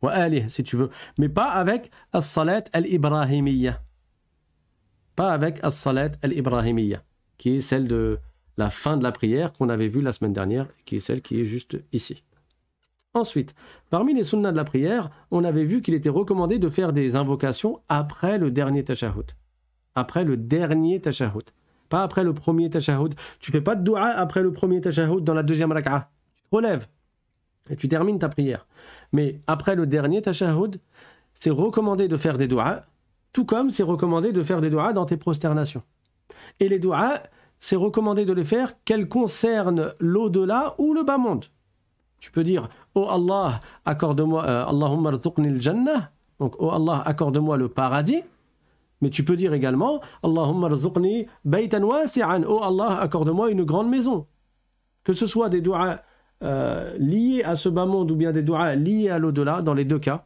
Wa alih, si tu veux. Mais pas avec as-salat al-ibrahimiyya. pas avec As-Salat al-Ibrahimiyya, qui est celle de la fin de la prière qu'on avait vue la semaine dernière, qui est celle qui est juste ici. Ensuite, parmi les sunnas de la prière, on avait vu qu'il était recommandé de faire des invocations après le dernier tashahhud. Après le dernier tashahhud. Pas après le premier tashahhud. Tu fais pas de dua après le premier tashahhud dans la deuxième rak'a. Tu relèves et tu termines ta prière. Mais après le dernier tashahhud, c'est recommandé de faire des dua. Tout comme c'est recommandé de faire des doigts dans tes prosternations. Et les doigts, c'est recommandé de les faire qu'elles concernent l'au-delà ou le bas-monde. Tu peux dire Oh Allah, accorde-moi euh, al jannah donc Oh Allah, accorde-moi le paradis. Mais tu peux dire également Allahumma Oh Allah, accorde-moi une grande maison. Que ce soit des doigts euh, liés à ce bas-monde ou bien des doigts liés à l'au-delà, dans les deux cas,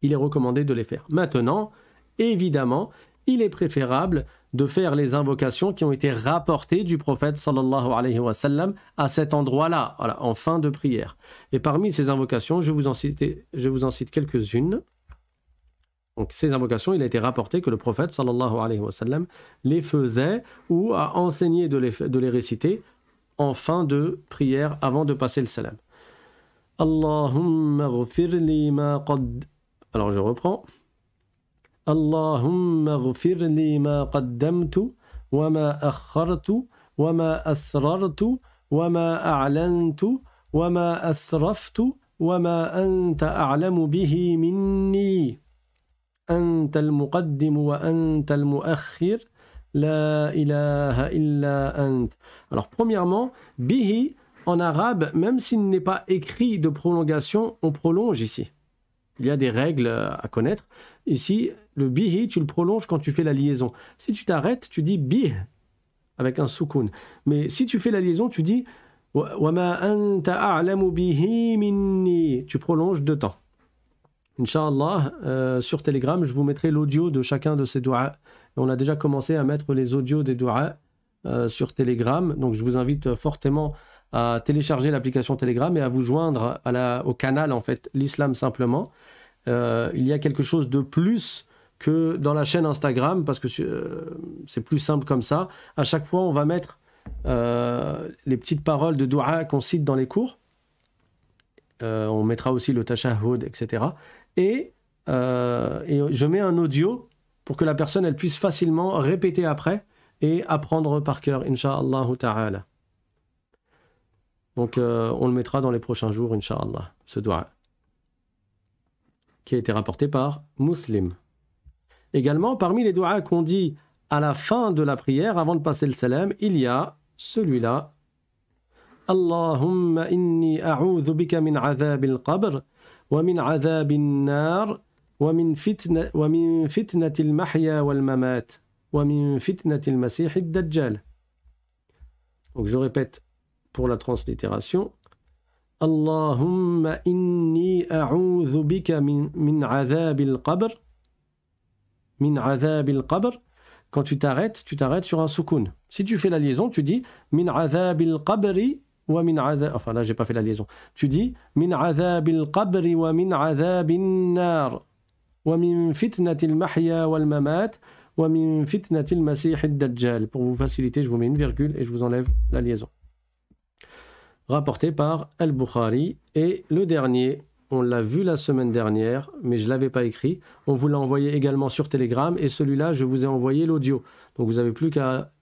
il est recommandé de les faire. Maintenant, évidemment, il est préférable de faire les invocations qui ont été rapportées du prophète à cet endroit-là, en fin de prière. Et parmi ces invocations, je vous en cite, quelques-unes. Donc ces invocations, il a été rapporté que le prophète sallallahu les faisait ou a enseigné de les, réciter en fin de prière avant de passer le salam. Allahumma Alors je reprends. اللهم اغفر لي ما قدمت وما اخرت وما اسررت وما اعلنت وما اسرفت وما انت اعلم به مني انت المقدم وانت المؤخر لا اله الا انت alors premièrement به en arabe même s'il n'est pas écrit de prolongation on prolonge ici Il y a des règles euh, à connaître. Ici, le bihi, tu le prolonges quand tu fais la liaison. Si tu t'arrêtes, tu dis bih avec un soukoun. Mais si tu fais la liaison, tu dis tu prolonges deux temps. Inch'Allah, euh, sur Telegram, je vous mettrai l'audio de chacun de ces doigts. On a déjà commencé à mettre les audios des doigts euh, sur Telegram, donc je vous invite fortement à télécharger l'application Telegram et à vous joindre au canal en fait l'islam simplement. Euh, il y a quelque chose de plus que dans la chaîne Instagram parce que euh, c'est plus simple comme ça. À chaque fois, on va mettre euh, les petites paroles de Dua qu'on cite dans les cours. on mettra aussi le tashahhud, etc. Et, je mets un audio pour que la personne elle puisse facilement répéter après et apprendre par cœur, inshallah ta'ala. Donc euh, on le mettra dans les prochains jours, Inch'Allah, ce doigt qui a été rapporté par Muslim. Également, parmi les doigts qu'on dit à la fin de la prière, avant de passer le salam, il y a celui-là. Allahumma inni a'udhu bika min al qabr wa min an nar wa min fitna wa min fitnatil mahya wal mamat wa min fitnatil masih ad-dajjal. Donc je répète pour la translittération. Allahumma inni a'udhu bika min, min al qabr. Min al qabr. Quand tu t'arrêtes, tu t'arrêtes sur un soukoun. Si tu fais la liaison, tu dis min al qabri wa min azab. Enfin là, j'ai pas fait la liaison. Tu dis min al qabri wa min azabin nar. Wa min fitnatil mahya wal mamat. Pour vous faciliter, je vous mets une virgule et je vous enlève la liaison. rapporté par Al-Bukhari. Et le dernier, on l'a vu la semaine dernière, mais je ne l'avais pas écrit. On vous l'a envoyé également sur Telegram et celui-là, je vous ai envoyé l'audio. Donc vous n'avez plus qu'à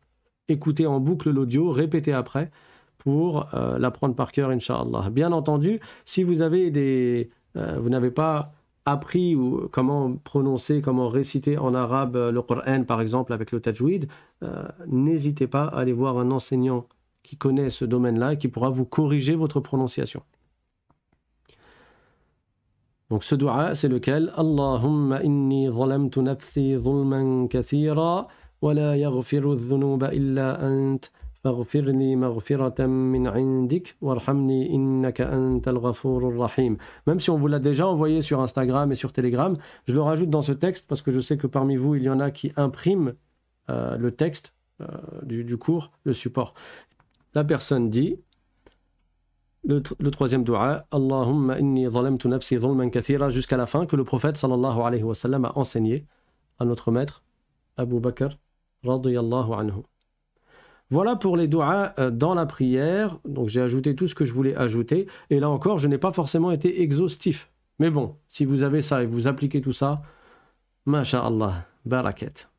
écouter en boucle l'audio, répéter après pour euh, l'apprendre par cœur, Inch'Allah. Bien entendu, si vous avez des... Euh, n'avez pas appris ou comment prononcer, comment réciter en arabe euh, le Coran, par exemple, avec le tajwid, n'hésitez pas à aller voir un enseignant qui connaît ce domaine-là et qui pourra vous corriger votre prononciation. Donc ce dua, c'est lequel Allahumma inni zalamtu nafsi zulman kathira wa la yaghfiru dhunuba illa ant faghfirli maghfiratan min indik warhamni innaka antal ghafurur rahim. Même si on vous l'a déjà envoyé sur Instagram et sur Telegram, je le rajoute dans ce texte parce que je sais que parmi vous, il y en a qui impriment euh, le texte euh, du, du, cours, le support la personne dit le, troisième dua, Allahumma inni zalamtu nafsi zulman kathira, jusqu'à la fin, que le prophète sallallahu alayhi wa sallam a enseigné à notre maître Abu Bakr radiyallahu anhu. Voilà pour les doigts euh, dans la prière. Donc j'ai ajouté tout ce que je voulais ajouter. Et là encore, je n'ai pas forcément été exhaustif. Mais bon, si vous avez ça et vous appliquez tout ça, masha'Allah, barakat.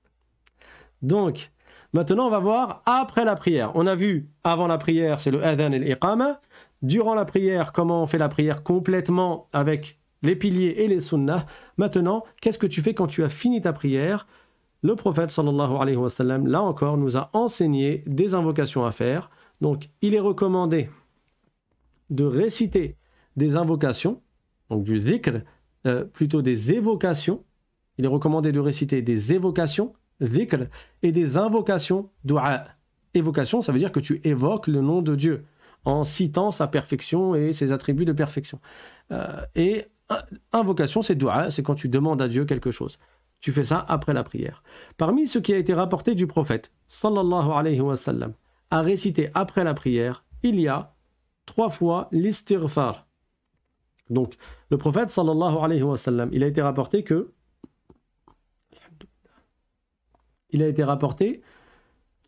Donc, Maintenant, on va voir après la prière. On a vu avant la prière, c'est le adhan et l'iqama. Durant la prière, comment on fait la prière complètement avec les piliers et les sunnah. Maintenant, qu'est-ce que tu fais quand tu as fini ta prière Le prophète sallallahu alayhi wa sallam, là encore, nous a enseigné des invocations à faire. Donc, il est recommandé de réciter des invocations, donc du zikr, euh, plutôt des évocations. Il est recommandé de réciter des évocations dhikr, et des invocations, dua. Évocation, ça veut dire que tu évoques le nom de Dieu en citant sa perfection et ses attributs de perfection. Euh, et invocation, c'est dua, c'est quand tu demandes à Dieu quelque chose. Tu fais ça après la prière. Parmi ce qui a été rapporté du prophète, sallallahu alayhi wa sallam, à réciter après la prière, il y a trois fois l'istirfar. Donc, le prophète, sallallahu alayhi wa sallam, il a été rapporté que il a été rapporté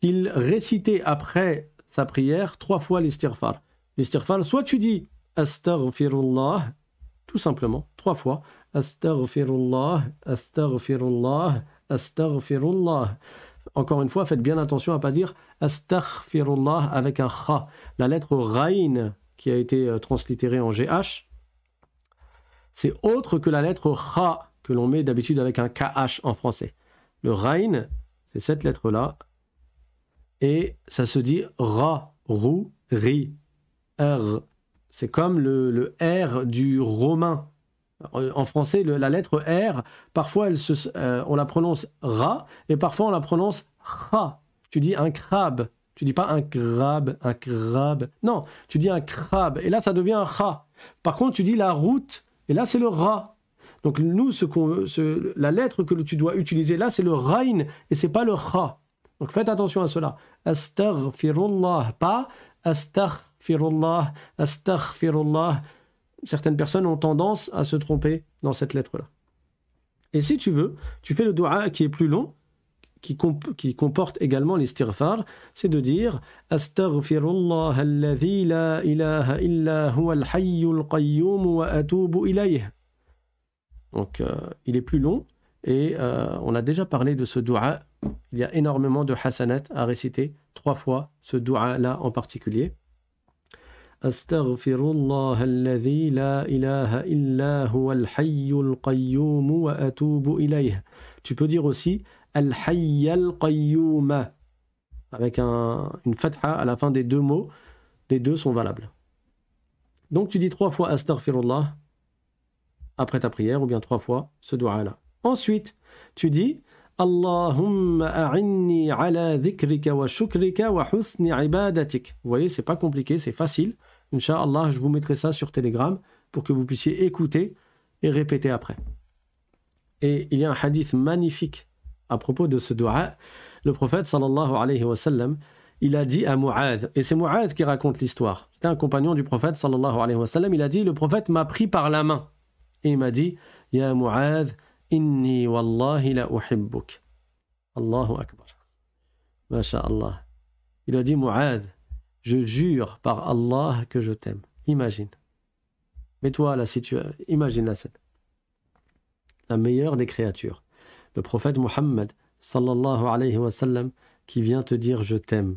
qu'il récitait après sa prière trois fois l'istirfar. L'istirfar, soit tu dis Astaghfirullah, tout simplement, trois fois. Astaghfirullah, Astaghfirullah, Astaghfirullah. Encore une fois, faites bien attention à ne pas dire Astaghfirullah avec un kha. La lettre Rain, qui a été euh, translittérée en GH, c'est autre que la lettre Kha que l'on met d'habitude avec un KH en français. Le Rain, cette lettre-là. Et ça se dit ra, rou, ri, r. C'est comme le, le, R du romain. En français, le, la lettre R, parfois elle se, euh, on la prononce ra et parfois on la prononce ra. Tu dis un crabe. Tu dis pas un crabe, un crabe. Non, tu dis un crabe. Et là, ça devient un ra. Par contre, tu dis la route. Et là, c'est le ra. Donc nous, ce la lettre que tu dois utiliser là, c'est le rain et c'est pas le RA. Donc faites attention à cela. Astaghfirullah, pas astaghfirullah, astaghfirullah. Certaines personnes ont tendance à se tromper dans cette lettre-là. Et si tu veux, tu fais le dua qui est plus long, qui, qui comporte également les l'istighfar, c'est de dire Astaghfirullah alladhi la ilaha illa huwa al-hayyul qayyum wa atubu ilayh. Donc euh, il est plus long et euh, on a déjà parlé de ce dua. Il y a énormément de hasanat à réciter trois fois ce dua-là en particulier. Astaghfirullah الله la لا إله إلا hayyul الحي wa وأتوب إليه. Tu peux dire aussi al الحي القيوم avec une fatha à la fin des deux mots. Les deux sont valables. Donc tu dis trois fois Astaghfirullah après ta prière, ou bien trois fois ce doigt là Ensuite, tu dis Allahumma a'inni ala dhikrika wa shukrika wa husni ibadatik. Vous voyez, c'est pas compliqué, c'est facile. Inch'Allah, je vous mettrai ça sur Telegram pour que vous puissiez écouter et répéter après. Et il y a un hadith magnifique à propos de ce doigt. Le prophète sallallahu alayhi wa sallam, il a dit à Mu'ad, et c'est Mu'ad qui raconte l'histoire. C'était un compagnon du prophète sallallahu alayhi wa sallam, il a dit Le prophète m'a pris par la main il m'a dit Ya Mu'adh, inni wallahi la uhibbuk. Allahu Akbar. Masha'Allah. Il a dit Mu'adh, je jure par Allah que je t'aime. Imagine. Mets-toi la situation. Imagine la scène. La meilleure des créatures. Le prophète Muhammad sallallahu alayhi wa sallam, qui vient te dire je t'aime.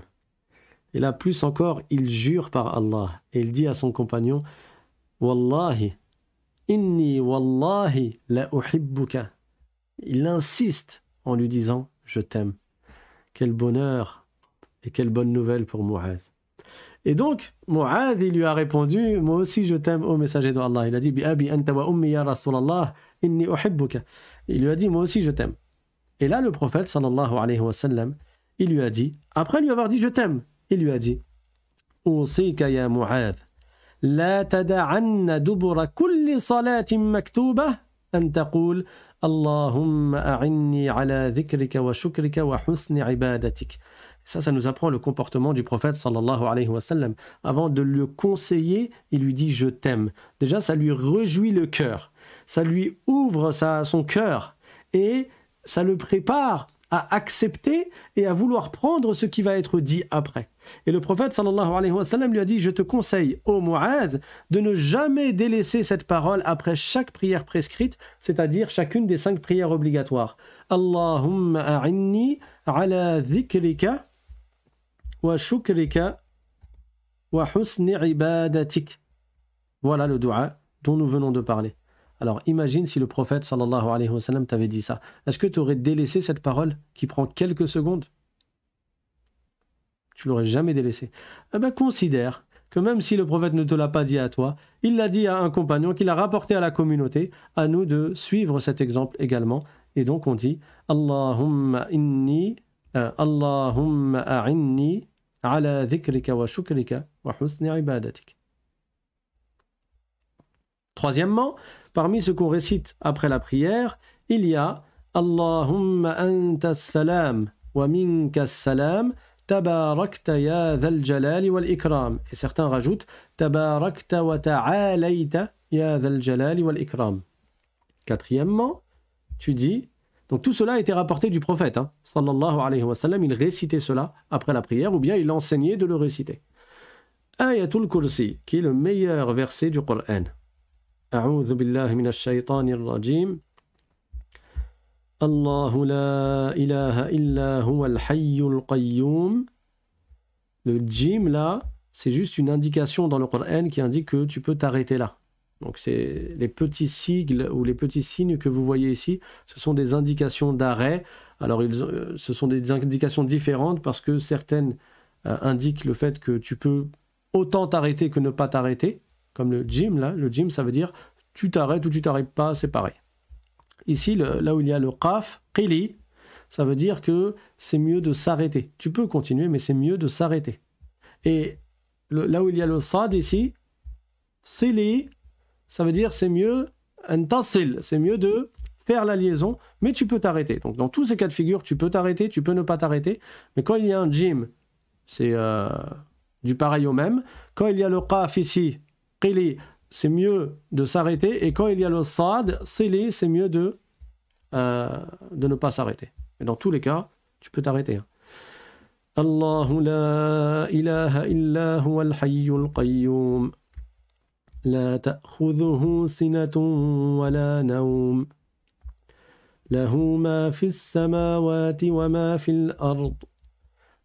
Et là, plus encore, il jure par Allah. Et il dit à son compagnon Wallahi, Inni la Il insiste en lui disant Je t'aime. Quel bonheur et quelle bonne nouvelle pour Mu'adh. Et donc, Mu'adh, il lui a répondu Moi aussi je t'aime, au messager de Allah. Il a dit abi Il lui a dit Moi aussi je t'aime. Et là, le prophète, sallallahu alayhi wa sallam, il lui a dit Après lui avoir dit Je t'aime, il lui a dit Usika ya Mu'adh. لا Ça, ça nous apprend le comportement du prophète sallallahu alayhi wa sallam. Avant de le conseiller, il lui dit « je t'aime ». Déjà, ça lui rejouit le cœur. Ça lui ouvre son cœur. Et ça le prépare à accepter et à vouloir prendre ce qui va être dit après. Et le prophète sallallahu alayhi wa sallam lui a dit Je te conseille, ô Mu'az, de ne jamais délaisser cette parole après chaque prière prescrite, c'est-à-dire chacune des cinq prières obligatoires. Allahumma a'inni ala dhikrika wa shukrika wa husni ibadatik. Voilà le dua dont nous venons de parler. Alors imagine si le prophète sallallahu alayhi wa sallam t'avait dit ça. Est-ce que tu aurais délaissé cette parole qui prend quelques secondes Tu l'aurais jamais délaissée. Eh bien considère que même si le prophète ne te l'a pas dit à toi, il l'a dit à un compagnon qu'il l'a rapporté à la communauté, à nous de suivre cet exemple également. Et donc on dit Allahumma inni, euh, Allahumma a'inni ala dhikrika wa shukrika wa husni ibadatik. Troisièmement, Parmi ce qu'on récite après la prière, il y a Allahumma anta salam wa minka salam tabarakta ya dhal jalali wal ikram. Et certains rajoutent tabarakta wa ta'alayta ya dhal jalali wal ikram. Quatrièmement, tu dis donc tout cela a été rapporté du prophète, hein, sallallahu alayhi wa sallam, il récitait cela après la prière, ou bien il enseignait de le réciter. Ayatul Kursi, qui est le meilleur verset du Coran. أعوذ Le jim là, c'est juste une indication dans le Coran qui indique que tu peux t'arrêter là. Donc c'est les petits sigles ou les petits signes que vous voyez ici, ce sont des indications d'arrêt. Alors euh, ce sont des indications différentes parce que certaines euh, indiquent le fait que tu peux autant t'arrêter que ne pas t'arrêter comme le gym, là, le jim ça veut dire tu t'arrêtes ou tu t'arrêtes pas, c'est pareil. Ici, là où il y a le qaf, qili, ça veut dire que c'est mieux de s'arrêter. Tu peux continuer, mais c'est mieux de s'arrêter. Et là où il y a le sad ici, sili, ça veut dire c'est mieux c'est mieux de faire la liaison, mais tu peux t'arrêter. Donc dans tous ces cas de figure, tu peux t'arrêter, tu peux ne pas t'arrêter, mais quand il y a un jim, c'est euh, du pareil au même. Quand il y a le qaf ici, Qili, c'est mieux de s'arrêter. Et quand il y a le sad, Sili, c'est mieux de, euh, de ne pas s'arrêter. Mais dans tous les cas, tu peux t'arrêter. Hein. الله لا إله إلا هو la القيوم لا تأخذه سنة ولا نوم له fis samawati wa ma في الأرض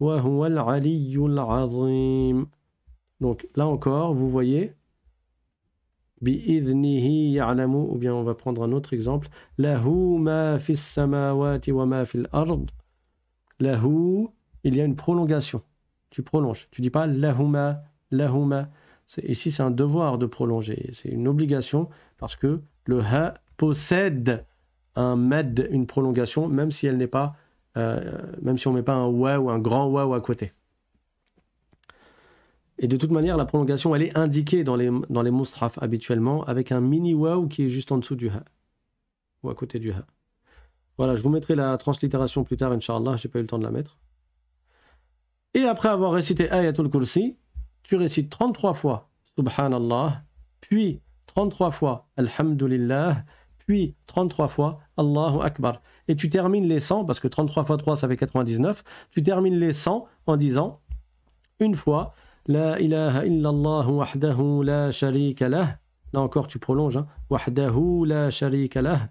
Donc là encore, vous voyez, ou bien on va prendre un autre exemple, il y a une prolongation. Tu prolonges. Tu dis pas lahuma, lahuma. Ici, c'est un devoir de prolonger. C'est une obligation parce que le ha possède un med, une prolongation, même si elle n'est pas euh, même si on met pas un ouais ou un grand waouh à côté. Et de toute manière, la prolongation, elle est indiquée dans les, dans les habituellement avec un mini waouh qui est juste en dessous du ha ou à côté du ha. Voilà, je vous mettrai la translittération plus tard, Inch'Allah, j'ai pas eu le temps de la mettre. Et après avoir récité Ayatul Kursi, tu récites 33 fois Subhanallah, puis 33 fois Alhamdulillah, puis 33 fois Allahu Akbar et tu termines les 100, parce que 33 x 3, ça fait 99, tu termines les 100 en disant une fois, La ilaha illallah wahdahu la sharika lah. Là encore, tu prolonges, hein. Wahdahu la sharika lah.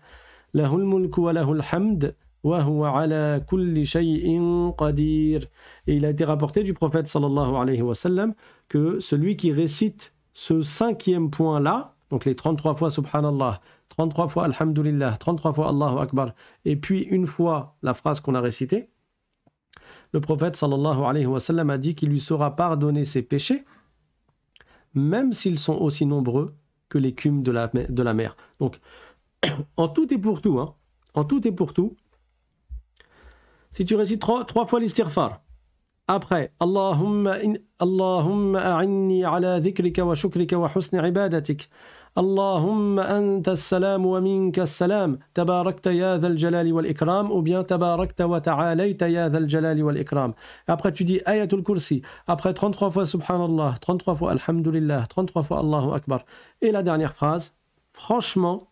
Lahul mulku wa lahul hamd. ala kulli shay'in qadir. Et il a été rapporté du prophète sallallahu alayhi wa sallam que celui qui récite ce cinquième point-là, donc les 33 fois subhanallah, 33 fois Alhamdulillah, 33 fois Allahu Akbar, et puis une fois la phrase qu'on a récitée, le prophète sallallahu alayhi wa sallam a dit qu'il lui sera pardonné ses péchés, même s'ils sont aussi nombreux que l'écume de la, de la mer. Donc, en tout et pour tout, hein, en tout et pour tout, si tu récites trois, trois fois l'istighfar, après, Allahumma, in, Allahumma a'inni ala dhikrika wa shukrika wa husni ibadatik, اللهم أنت السلام ومنك السلام تباركت يا ذا الجلال والإكرام ou bien تباركت وتعاليت يا ذا الجلال والإكرام après tu dis آية الكرسي après 33 fois subhanallah 33 fois alhamdulillah 33 fois Allahu Akbar et la dernière phrase franchement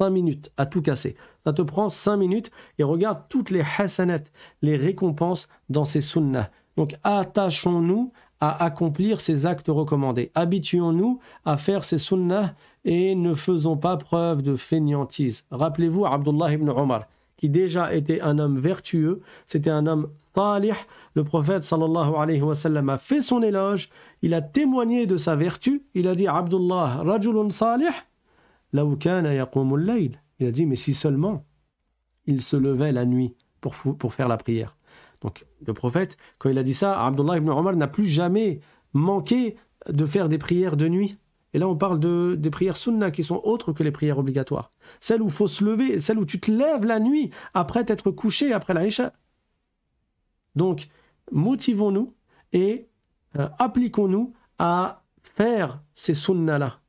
5 minutes à tout casser. Ça te prend 5 minutes et regarde toutes les hasanat, les récompenses dans ces sunnahs. Donc attachons-nous à accomplir ces actes recommandés. Habituons-nous à faire ces sunnahs et ne faisons pas preuve de fainéantise. Rappelez-vous Abdullah ibn Omar, qui déjà était un homme vertueux, c'était un homme salih. Le prophète sallallahu alayhi wa sallam a fait son éloge, il a témoigné de sa vertu, il a dit Abdullah, rajulun salih, Il a dit, mais si seulement il se levait la nuit pour faire la prière. Donc le prophète, quand il a dit ça, Abdullah ibn Omar n'a plus jamais manqué de faire des prières de nuit. Et là, on parle de, des prières sunnah qui sont autres que les prières obligatoires. Celles où il faut se lever, celles où tu te lèves la nuit après t'être couché, après la Isha. Donc, motivons-nous et euh, appliquons-nous à faire ces sunnahs là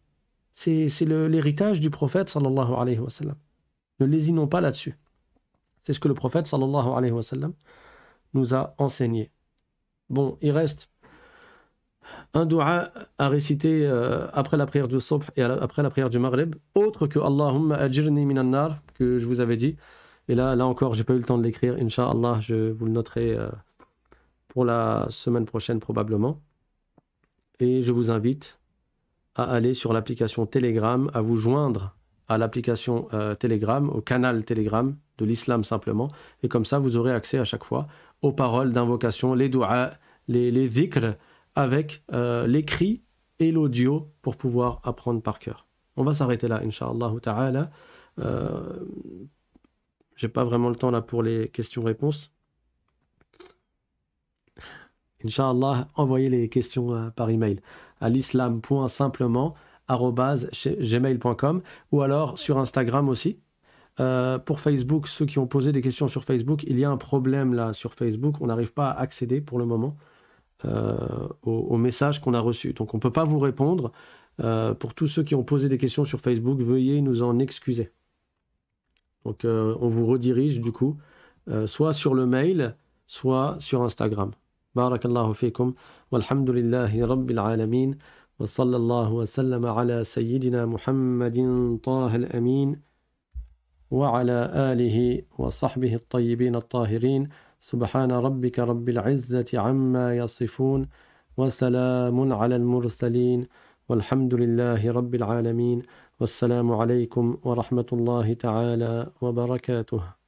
C'est l'héritage du prophète alayhi wa sallam. Ne lésinons pas là-dessus. C'est ce que le prophète sallallahu alayhi wa sallam nous a enseigné. Bon, il reste un doua à réciter euh, après la prière du Sobh et après la prière du Maghrib, autre que Allahumma ajirni minan nar, que je vous avais dit. Et là, là encore, j'ai pas eu le temps de l'écrire, Inch'Allah, je vous le noterai euh, pour la semaine prochaine probablement. Et je vous invite à aller sur l'application Telegram, à vous joindre à l'application euh, Telegram, au canal Telegram de l'islam simplement. Et comme ça, vous aurez accès à chaque fois aux paroles d'invocation, les doigts, les, les avec euh, l'écrit et l'audio pour pouvoir apprendre par cœur. On va s'arrêter là, Inch'Allah ta'ala. Euh, j'ai pas vraiment le temps là pour les questions-réponses. Inch'Allah, envoyez les questions euh, par email à l'islam.simplement.gmail.com ou alors sur Instagram aussi, euh, pour Facebook, ceux qui ont posé des questions sur Facebook, il y a un problème là sur Facebook. On n'arrive pas à accéder pour le moment euh, aux, messages qu'on a reçus. Donc on ne peut pas vous répondre. Euh, pour tous ceux qui ont posé des questions sur Facebook, veuillez nous en excuser. Donc euh, on vous redirige du coup, soit sur le mail, soit sur Instagram. Barakallahu Walhamdulillahi rabbil alameen. وصلى wa وسلم ala سيدنا muhammadin tahal الامين وعلى آله وصحبه الطيبين الطاهرين سبحان ربك رب العزة عما يصفون وسلام على المرسلين والحمد لله رب العالمين والسلام عليكم ورحمة الله تعالى وبركاته